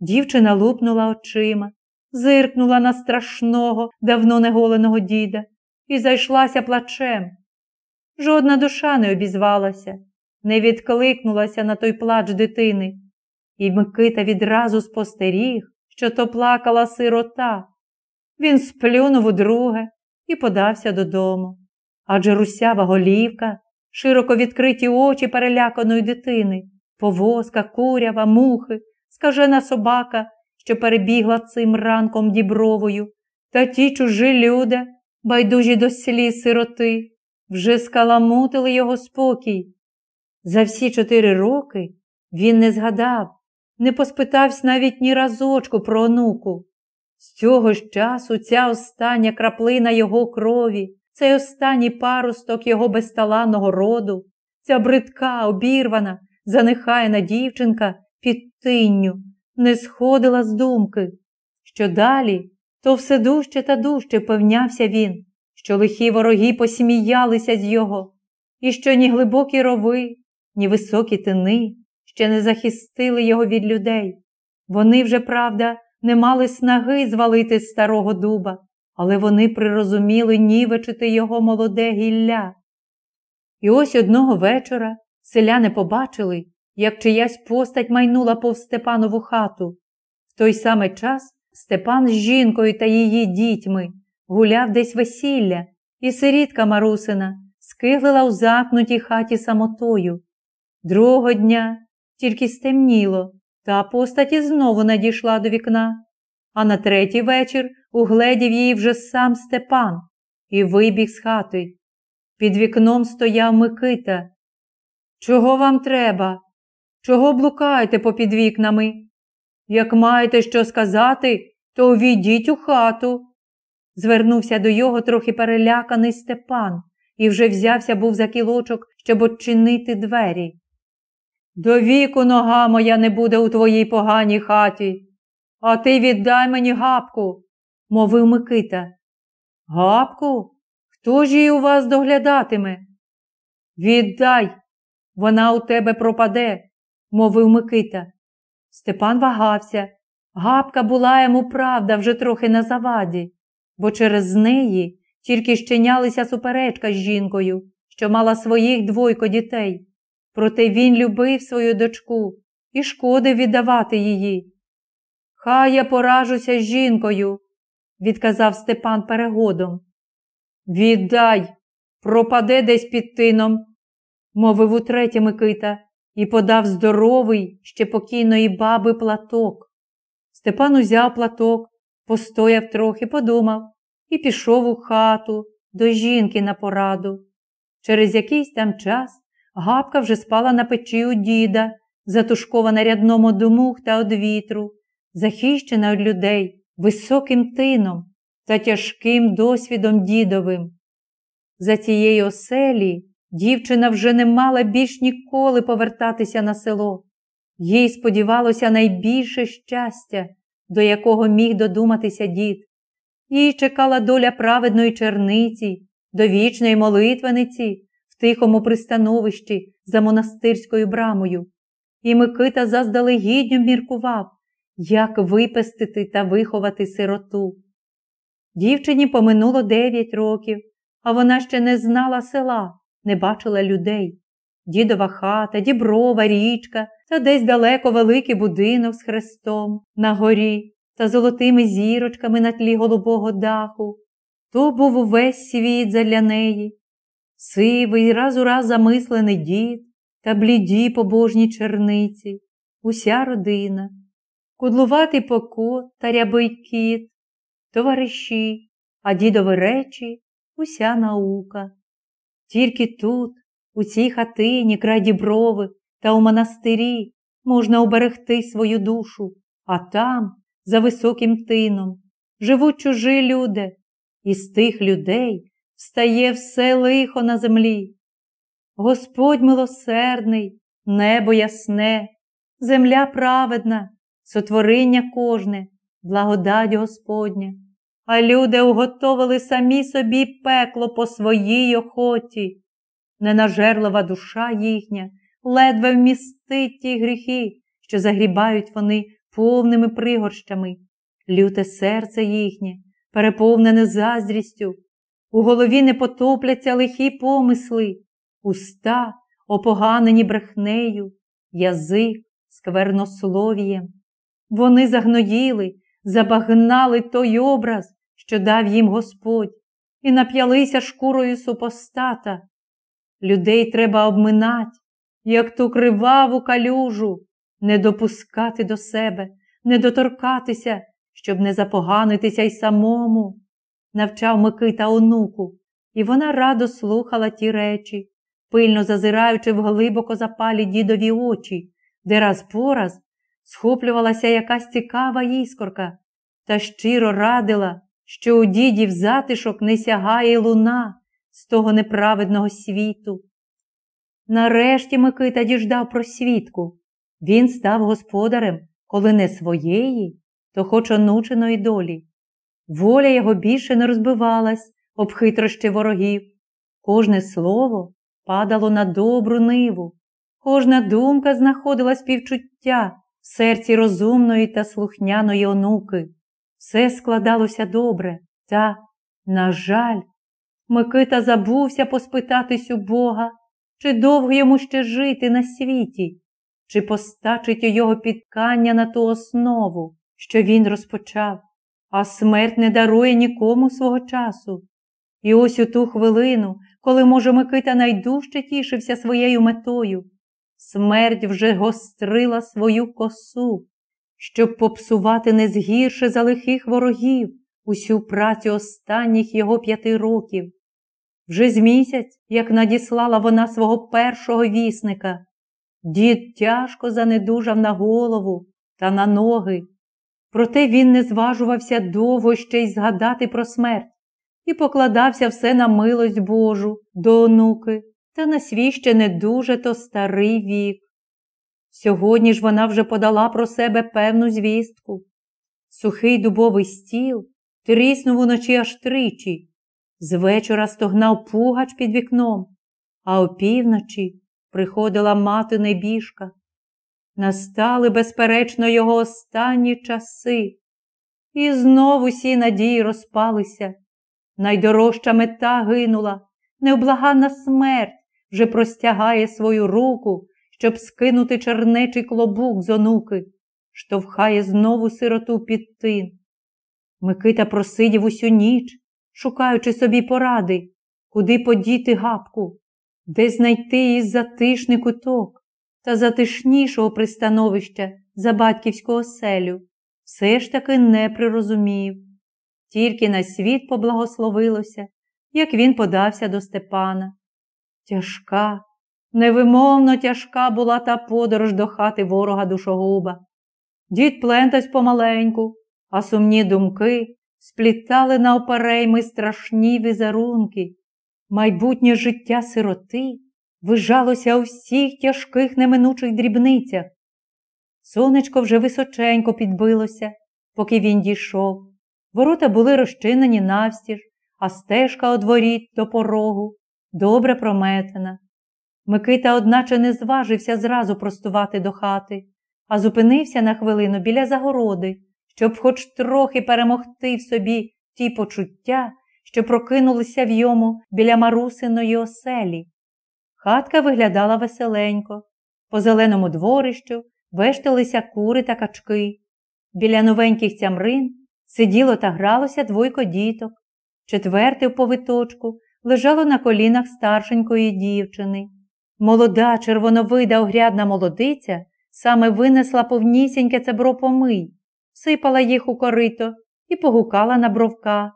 [SPEAKER 1] Дівчина лупнула очима, зиркнула на страшного, давно неголеного діда і зайшлася плачем. Жодна душа не обізвалася, не відкликнулася на той плач дитини, і Микита відразу спостеріг, що то плакала сирота. Він сплюнув удруге і подався додому. Адже русява голівка широко відкриті очі переляканої дитини, повозка, курява, мухи, скажена собака, що перебігла цим ранком дібровою, та ті чужі люди, байдужі до слі сироти, вже скаламутили його спокій. За всі чотири роки він не згадав, не поспитався навіть ні разочку про онуку. З цього ж часу ця остання краплина його крові цей останній парусток його безталанного роду, ця бридка, обірвана, занехаяна дівчинка під тинню, не сходила з думки, що далі то все дужче та дужче певнявся він, що лихі вороги посміялися з його, і що ні глибокі рови, ні високі тини ще не захистили його від людей. Вони вже, правда, не мали снаги звалити старого дуба, але вони прирозуміли нівечити його молоде гілля. І ось одного вечора селяни побачили, як чиясь постать майнула пов Степанову хату. В той самий час Степан з жінкою та її дітьми гуляв десь весілля, і сирітка Марусина скиглила у закнутій хаті самотою. Другого дня тільки стемніло, та постаті знову надійшла до вікна. А на третій вечір угледів її вже сам Степан і вибіг з хати. Під вікном стояв Микита. Чого вам треба? Чого блукаєте попід вікнами? Як маєте що сказати, то увійдіть у хату. Звернувся до його трохи переляканий Степан і вже взявся був за кілочок, щоб очинити двері. До віку нога моя не буде у твоїй поганій хаті, а ти віддай мені гапку, мовив Микита. Гапку, хто ж її у вас доглядатиме? Віддай, вона у тебе пропаде, мовив Микита. Степан вагався. Гапка була йому правда вже трохи на заваді, бо через неї тільки щинялися суперечка з жінкою, що мала своїх двойко дітей. Проте він любив свою дочку і шкоди віддавати її. Хай я поражуся з жінкою, відказав Степан перегодом. Віддай, пропаде десь під тином, мовив утретє Микита і подав здоровий ще покійної баби платок. Степан узяв платок, постояв трохи, подумав і пішов у хату до жінки на пораду. Через якийсь там час гапка вже спала на печі у діда, затушкована рядному думух та од вітру, захищена від людей високим тином та тяжким досвідом дідовим. За цієї оселі дівчина вже не мала більш ніколи повертатися на село. Їй сподівалося найбільше щастя, до якого міг додуматися дід. Їй чекала доля праведної черниці, довічної молитвениці в тихому пристановищі за монастирською брамою. І Микита заздалегідньо міркував, як випестити та виховати сироту. Дівчині поминуло дев'ять років, а вона ще не знала села, не бачила людей. Дідова хата, діброва річка та десь далеко великий будинок з хрестом на горі та золотими зірочками на тлі голубого даху. То був увесь світ задля неї. Сивий, раз у раз замислений дід та бліді побожні черниці, уся родина, кудлуватий поко та рябий кіт, товариші, а дідові речі уся наука. Тільки тут, у цій хатині, край діброви та у монастирі, можна уберегти свою душу, а там, за високим тином, живуть чужі люди, і з тих людей встає все лихо на землі. Господь милосердний, небо ясне, земля праведна, Сотворення кожне, благодать Господня, а люди уготовили самі собі пекло по своїй охоті, ненажерлива душа їхня ледве вмістить ті гріхи, що загрібають вони повними пригорщами, люте серце їхнє, переповнене заздрістю, у голові не потопляться лихі помисли, уста опоганені брехнею, язик сквернословієм. Вони загноїли, забагнали той образ, що дав їм Господь, і нап'ялися шкурою супостата. Людей треба обминати, як ту криваву калюжу, не допускати до себе, не доторкатися, щоб не запоганитися й самому, навчав Микита онуку, і вона радо слухала ті речі, пильно зазираючи в глибоко запалі дідові очі, де раз по раз схоплювалася якась цікава іскорка та щиро радила, що у дідів затишок не сягає луна з того неправедного світу. Нарешті Микита діждав про Він став господарем, коли не своєї, то хоч онученої долі. Воля його більше не розбивалась об хитрощі ворогів. Кожне слово падало на добру ниву, кожна думка знаходила співчуття серці розумної та слухняної онуки. Все складалося добре, та, на жаль, Микита забувся поспитатись у Бога, чи довго йому ще жити на світі, чи постачить його підкання на ту основу, що він розпочав, а смерть не дарує нікому свого часу. І ось у ту хвилину, коли, може, Микита найдужче тішився своєю метою, смерть вже гострила свою косу, щоб попсувати не згірше за лихих ворогів усю працю останніх його п'яти років. Вже з місяць, як надіслала вона свого першого вісника, дід тяжко занедужав на голову та на ноги. Проте він не зважувався довго ще й згадати про смерть і покладався все на милость Божу до онуки та на свій ще не дуже то старий вік. Сьогодні ж вона вже подала про себе певну звістку. Сухий дубовий стіл тріснув уночі аж тричі. З вечора стогнав пугач під вікном, а опівночі приходила мати небіжка. Настали, безперечно, його останні часи, і знову всі надії розпалися. Найдорожча мета гинула, невблаганна смерть, вже простягає свою руку, щоб скинути чернечий клобук з онуки, штовхає знову сироту під тин. Микита просидів усю ніч, шукаючи собі поради, куди подіти гапку, де знайти її затишний куток та затишнішого пристановища за батьківського селю, все ж таки не прирозумів. Тільки на світ поблагословилося, як він подався до Степана. Тяжка, невимовно тяжка була та подорож до хати ворога душогуба. Дід плентась помаленьку, а сумні думки сплітали на оперейми страшні візерунки. Майбутнє життя сироти вижалося у всіх тяжких неминучих дрібницях. Сонечко вже височенько підбилося, поки він дійшов. Ворота були розчинені навстіж, а стежка одворіть до порогу добре прометена. Микита, одначе, не зважився зразу простувати до хати, а зупинився на хвилину біля загороди, щоб хоч трохи перемогти в собі ті почуття, що прокинулися в йому біля марусиної оселі. Хатка виглядала веселенько, по зеленому дворищу вешталися кури та качки. Біля новеньких цямрин сиділо та гралося двойко діток, четвертий в повиточку лежало на колінах старшенької дівчини. Молода, червоновида, огрядна молодиця саме винесла повнісіньке цебро помий, сипала їх у корито і погукала на бровка.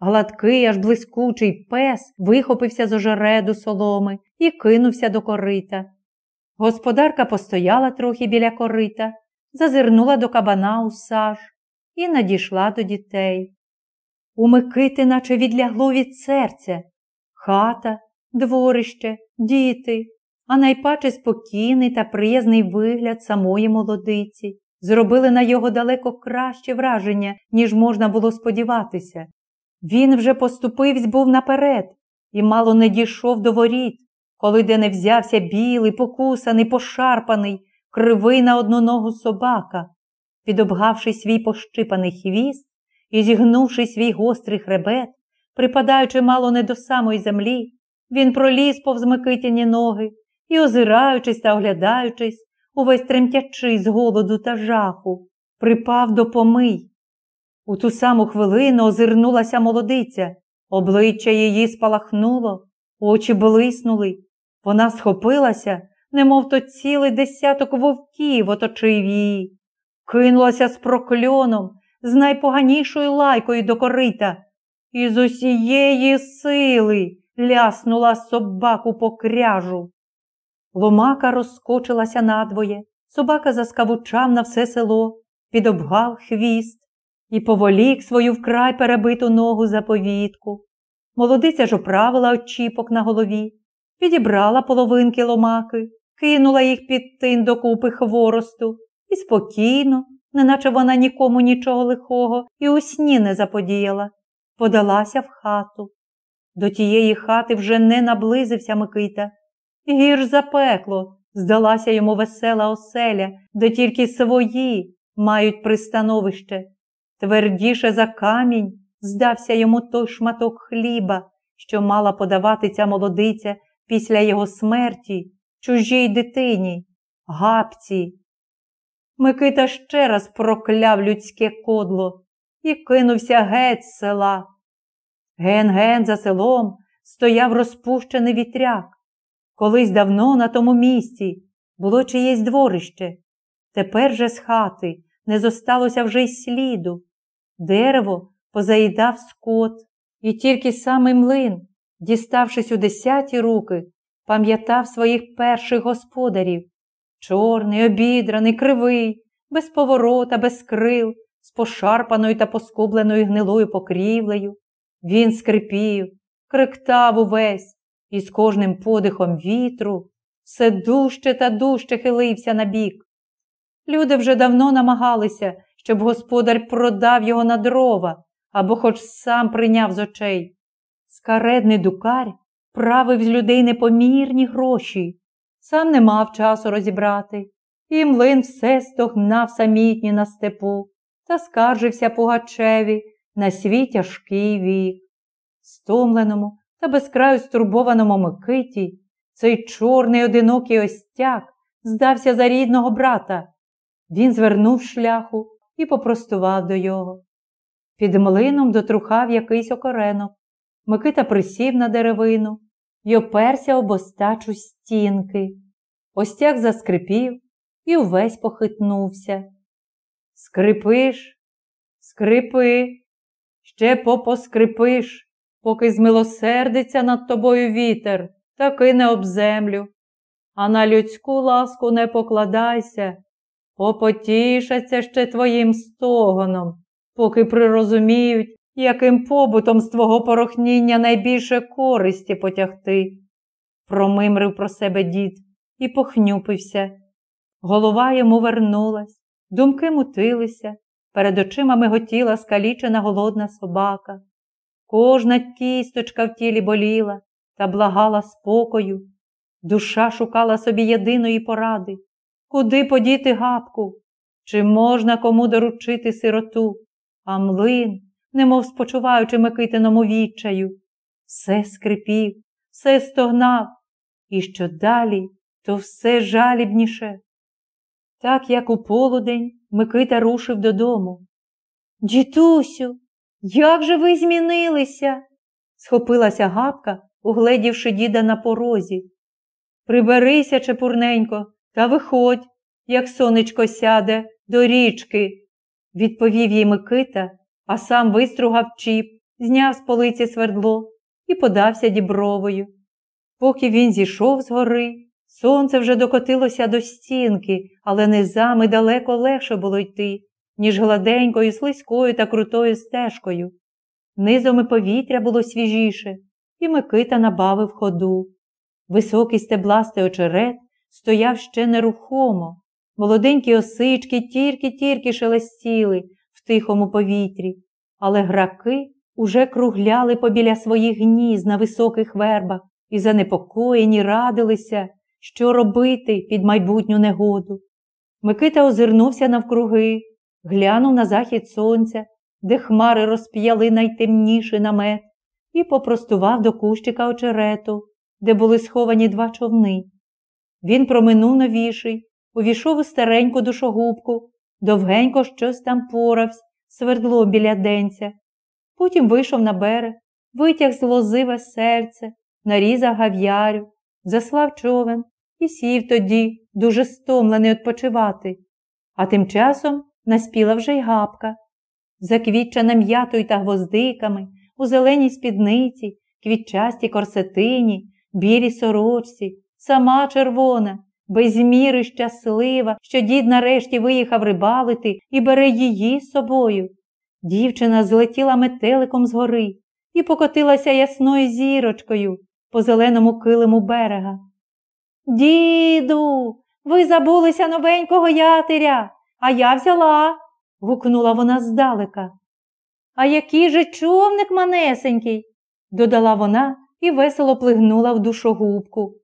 [SPEAKER 1] Гладкий, аж блискучий пес вихопився з ожереду соломи і кинувся до корита. Господарка постояла трохи біля корита, зазирнула до кабана у саж і надійшла до дітей. У Микити наче відлягло від серця, хата, дворище, діти, а найпаче спокійний та приязний вигляд самої молодиці зробили на його далеко краще враження, ніж можна було сподіватися. Він вже поступивсь був наперед і мало не дійшов до воріт, коли де не взявся білий, покусаний, пошарпаний, кривий на одну ногу собака, підобгавши свій пощипаний хвіст і зігнувши свій гострий хребет, припадаючи мало не до самої землі, він проліз повз Микитяні ноги і, озираючись та оглядаючись, увесь тремтячи з голоду та жаху, припав до помий. У ту саму хвилину озирнулася молодиця, обличчя її спалахнуло, очі блиснули. Вона схопилася, немов то цілий десяток вовків оточив її, кинулася з прокльоном, з найпоганішою лайкою до корита. Із усієї сили ляснула собаку по кряжу. Ломака розскочилася надвоє, собака заскавучав на все село, підобгав хвіст і поволік свою вкрай перебиту ногу за повітку. Молодиця ж оправила очіпок на голові, підібрала половинки ломаки, кинула їх під тин до купи хворосту і спокійно, неначе вона нікому нічого лихого, і у сні не заподіяла подалася в хату. До тієї хати вже не наблизився Микита. Гірш за пекло здалася йому весела оселя, де тільки свої мають пристановище. Твердіше за камінь здався йому той шматок хліба, що мала подавати ця молодиця після його смерті, чужій дитині, гапці. Микита ще раз прокляв людське кодло, і кинувся геть з села. Ген-ген за селом стояв розпущений вітряк. Колись давно на тому місці було чиєсь дворище. Тепер же з хати не зосталося вже й сліду. Дерево позаїдав скот, і тільки самий млин, діставшись у десяті руки, пам'ятав своїх перших господарів. Чорний, обідраний, кривий, без поворота, без крил, з пошарпаною та поскубленою гнилою покрівлею. Він скрипів, криктав увесь, і з кожним подихом вітру все дужче та дужче хилився на бік. Люди вже давно намагалися, щоб господар продав його на дрова або хоч сам прийняв з очей. Скаредний дукар правив з людей непомірні гроші, сам не мав часу розібрати, і млин все стогнав самітні на степу та скаржився Пугачеві на свій тяжкий вік. Стомленому та безкраю стурбованому Микиті цей чорний одинокий остяк здався за рідного брата. Він звернув шляху і попростував до його. Під млином дотрухав якийсь окоренок. Микита присів на деревину й оперся об остачу стінки. Остяк заскрипів і увесь похитнувся. Скрипиш, скрипи, ще попоскрипиш, поки змилосердиться над тобою вітер, та кине об землю. А на людську ласку не покладайся, попотішаться ще твоїм стогоном, поки прирозуміють, яким побутом з твого порохніння найбільше користі потягти. Промимрив про себе дід і похнюпився. Голова йому вернулась думки мутилися, перед очима миготіла скалічена голодна собака. Кожна кісточка в тілі боліла та благала спокою. Душа шукала собі єдиної поради. Куди подіти гапку? Чи можна кому доручити сироту? А млин, немов спочуваючи Микитиному відчаю, все скрипів, все стогнав, і що далі, то все жалібніше. Так як у полудень Микита рушив додому. Дітусю, як же ви змінилися? схопилася гапка, угледівши діда на порозі. Приберися, чепурненько, та виходь, як сонечко сяде до річки, відповів їй Микита, а сам вистругав чіп, зняв з полиці свердло і подався дібровою. Поки він зійшов з гори, Сонце вже докотилося до стінки, але низами далеко легше було йти, ніж гладенькою, слизькою та крутою стежкою. Низами повітря було свіжіше, і Микита набавив ходу. Високий стебластий очерет стояв ще нерухомо. Молоденькі осички тільки-тільки шелестіли в тихому повітрі, але граки уже кругляли побіля своїх гніз на високих вербах і занепокоєні радилися що робити під майбутню негоду. Микита озирнувся навкруги, глянув на захід сонця, де хмари розп'яли найтемніший намет, і попростував до кущика очерету, де були сховані два човни. Він проминув новіший, увійшов у стареньку душогубку, довгенько щось там поравсь, свердло біля денця. Потім вийшов на берег, витяг з лозиве серце, нарізав гав'ярю, заслав човен, і сів тоді, дуже стомлений відпочивати. А тим часом наспіла вже й гапка, заквітчена м'ятою та гвоздиками, у зеленій спідниці, квітчасті корсетині, білій сорочці, сама червона, без міри щаслива, що дід нарешті виїхав рибалити і бере її з собою. Дівчина злетіла метеликом з гори і покотилася ясною зірочкою по зеленому килиму берега. Діду, ви забулися новенького ятеря, а я взяла, гукнула вона здалека. А який же човник манесенький, додала вона і весело плигнула в душогубку.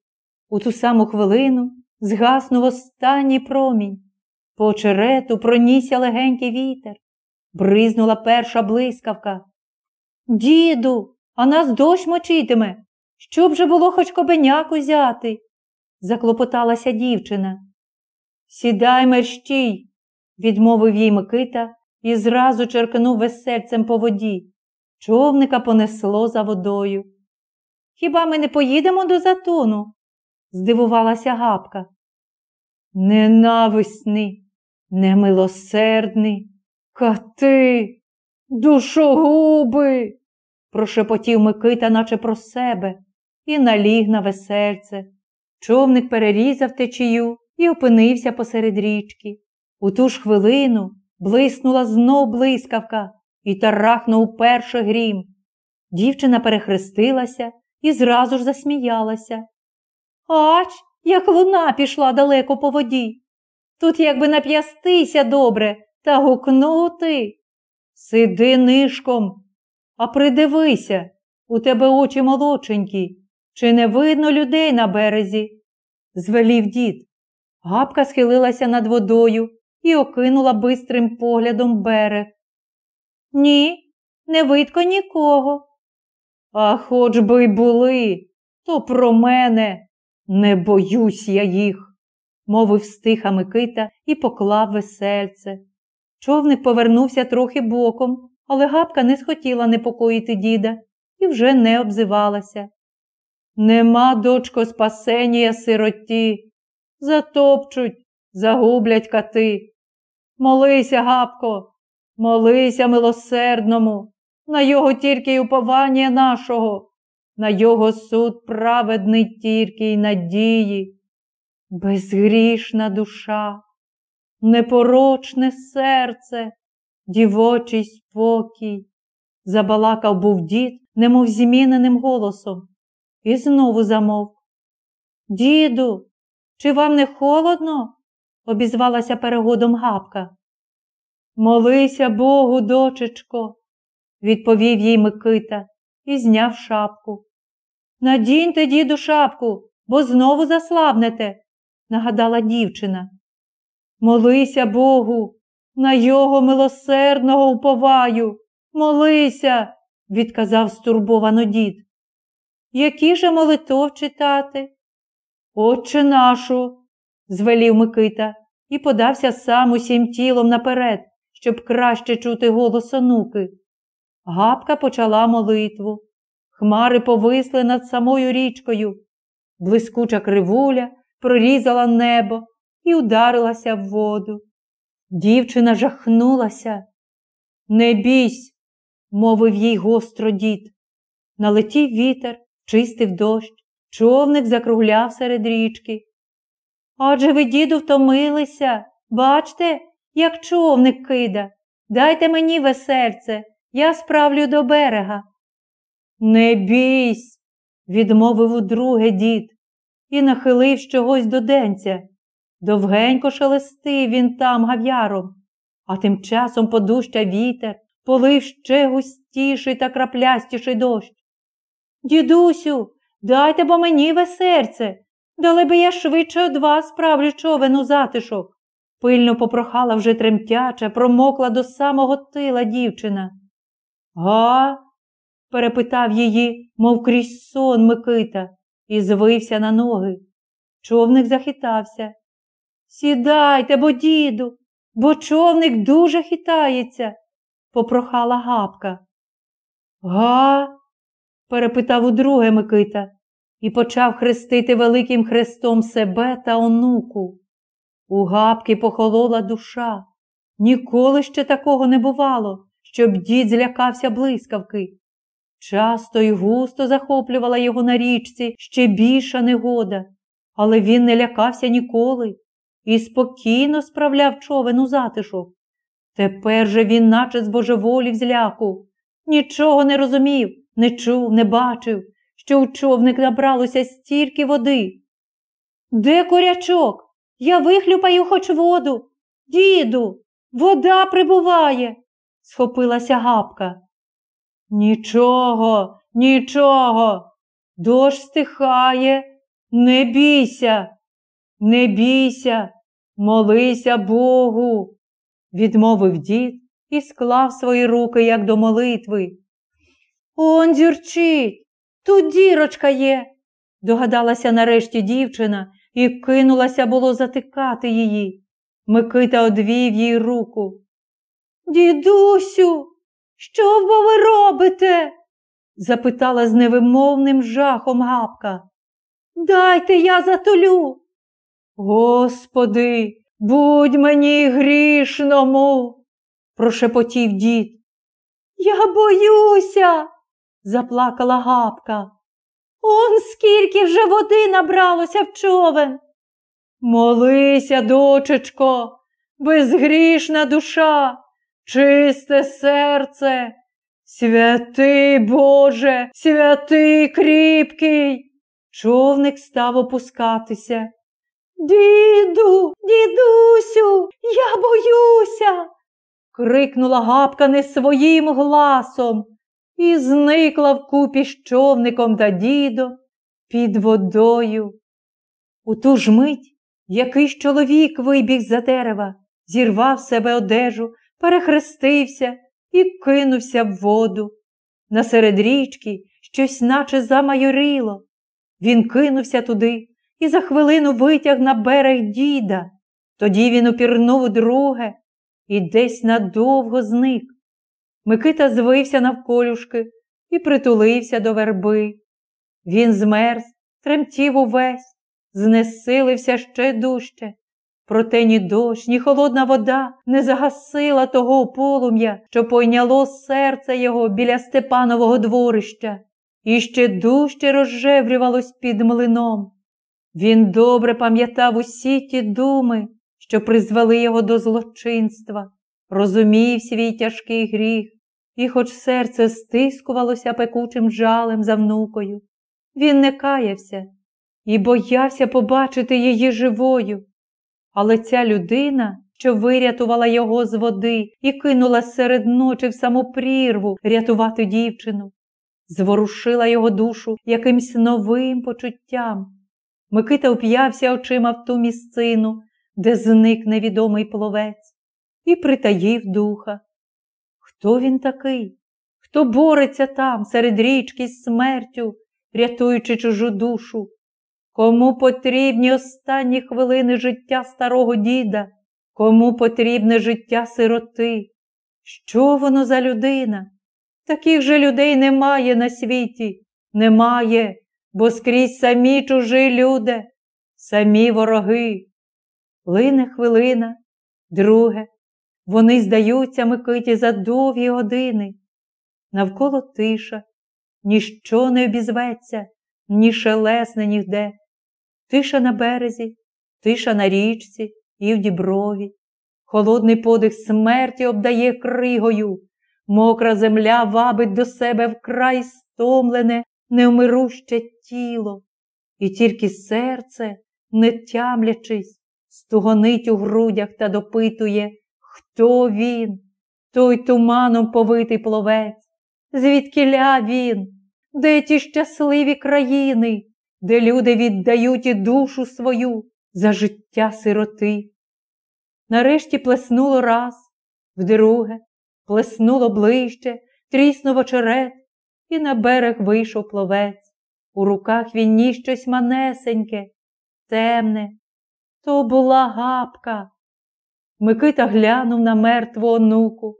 [SPEAKER 1] У ту саму хвилину згаснув останній промінь. По очерету пронісся легенький вітер. Бризнула перша блискавка. Діду, а нас дощ мочитиме. Щоб же було хоч кобеняк узяти заклопоталася дівчина. Сідай мерщій, відмовив їй Микита і зразу черкнув весельцем по воді. Човника понесло за водою. Хіба ми не поїдемо до затону? здивувалася гапка. Ненависний, немилосердний, кати, душогуби, прошепотів Микита, наче про себе, і наліг на весельце. Човник перерізав течію і опинився посеред річки. У ту ж хвилину блиснула знов блискавка і тарахнув перший грім. Дівчина перехрестилася і зразу ж засміялася. Ач, як луна пішла далеко по воді. Тут якби нап'ястися добре та гукнути. Сиди нишком, а придивися, у тебе очі молодшенькі, чи не видно людей на березі? звелів дід. Габка схилилася над водою і окинула бистрим поглядом берег. Ні, не видко нікого. А хоч би й були, то про мене не боюсь я їх, мовив стиха Микита і поклав весельце. Човник повернувся трохи боком, але габка не схотіла непокоїти діда і вже не обзивалася. Нема, дочко, спасення сироті, затопчуть, загублять кати. Молися, габко, молися милосердному, на його тільки й уповання нашого, на його суд праведний тільки й надії. Безгрішна душа, непорочне серце, дівочий спокій. Забалакав був дід, немов зміненим голосом і знову замовк. Діду, чи вам не холодно? обізвалася перегодом гапка. Молися Богу, дочечко, відповів їй Микита і зняв шапку. Надіньте, діду, шапку, бо знову заслабнете, нагадала дівчина. Молися Богу, на його милосердного уповаю. Молися, відказав стурбовано дід які же молитов читати? Отче нашу, звелів Микита і подався сам усім тілом наперед, щоб краще чути голос онуки. Габка почала молитву. Хмари повисли над самою річкою. Блискуча кривуля прорізала небо і ударилася в воду. Дівчина жахнулася. Не бійсь, мовив їй гостро дід. Налетів вітер, чистив дощ, човник закругляв серед річки. Адже ви, діду, втомилися. Бачте, як човник кида. Дайте мені весельце, я справлю до берега. Не бійсь, відмовив удруге дід і нахилив чогось до денця. Довгенько шелестив він там гав'яром, а тим часом подуща вітер, полив ще густіший та краплястіший дощ. Дідусю, дайте бо мені серце. Дали би я швидше од вас справлю човен у затишок. Пильно попрохала вже тремтяча, промокла до самого тила дівчина. Га? перепитав її, мов крізь сон Микита, і звився на ноги. Човник захитався. Сідайте, бо, діду, бо човник дуже хитається, попрохала гапка. Га? перепитав удруге Микита і почав хрестити великим хрестом себе та онуку. У габки похолола душа. Ніколи ще такого не бувало, щоб дід злякався блискавки. Часто й густо захоплювала його на річці ще більша негода, але він не лякався ніколи і спокійно справляв човен у затишок. Тепер же він, наче збожеволів, зляку, нічого не розумів, не чув, не бачив, що у човник набралося стільки води. Де корячок? Я вихлюпаю хоч воду. Діду, вода прибуває, схопилася гапка. Нічого, нічого. Дощ стихає, не бійся, не бійся, молися Богу, відмовив дід і склав свої руки, як до молитви. Он дзюрчить, тут дірочка є, догадалася нарешті дівчина і кинулася було затикати її. Микита одвів їй руку. Дідусю, що бо ви робите? запитала з невимовним жахом гапка. Дайте я затулю. Господи, будь мені грішному, прошепотів дід. Я боюся заплакала гапка. Он скільки вже води набралося в човен. Молися, дочечко, безгрішна душа, чисте серце, святий Боже, святий кріпкий. Човник став опускатися. Діду, дідусю, я боюся. крикнула гапка не своїм гласом і зникла вкупі з човником та дідо під водою. У ту ж мить якийсь чоловік вибіг за дерева, зірвав себе одежу, перехрестився і кинувся в воду. Насеред річки щось наче замайорило. Він кинувся туди і за хвилину витяг на берег діда. Тоді він упірнув друге і десь надовго зник. Микита звився навколюшки і притулився до верби. Він змерз, тремтів увесь, знесилився ще дужче. Проте ні дощ, ні холодна вода не загасила того полум'я, що пойняло серце його біля Степанового дворища, і ще дужче розжеврювалось під млином. Він добре пам'ятав усі ті думи, що призвели його до злочинства, розумів свій тяжкий гріх, і, хоч серце стискувалося пекучим жалем за внукою, він не каявся і боявся побачити її живою. Але ця людина, що вирятувала його з води і кинула серед ночі в саму прірву рятувати дівчину, зворушила його душу якимсь новим почуттям. Микита уп'явся очима в ту місцину, де зник невідомий пловець, і притаїв духа. Хто він такий? Хто бореться там, серед річки з смертю, рятуючи чужу душу? Кому потрібні останні хвилини життя старого діда, кому потрібне життя сироти? Що воно за людина? Таких же людей немає на світі, немає, бо скрізь самі чужі люди, самі вороги. Лине хвилина, друге, вони здаються Микиті за довгі години. Навколо тиша, ніщо не обізветься, ні шелесне нігде. Тиша на березі, тиша на річці і в діброві. Холодний подих смерті обдає кригою, мокра земля вабить до себе вкрай стомлене, неумируще тіло, і тільки серце, не тямлячись, стугонить у грудях та допитує. Хто він, той туманом повитий пловець? Звідкиля він? Де ті щасливі країни, де люди віддають і душу свою за життя сироти? Нарешті плеснуло раз, вдруге, плеснуло ближче, тріснув очерет, і на берег вийшов пловець. У руках він ніщось манесеньке, темне. То була гапка. Микита глянув на мертву онуку,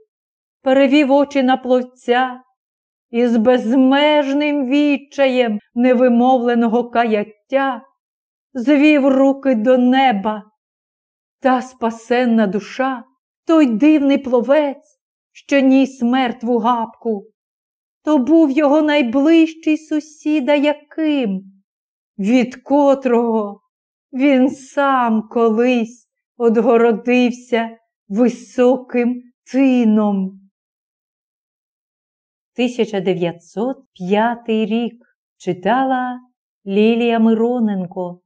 [SPEAKER 1] перевів очі на пловця і з безмежним відчаєм невимовленого каяття звів руки до неба. Та спасенна душа, той дивний пловець, що ніс мертву гапку, то був його найближчий сусіда яким, від котрого він сам колись одгородився високим тином. 1905 рік читала Лілія Мироненко.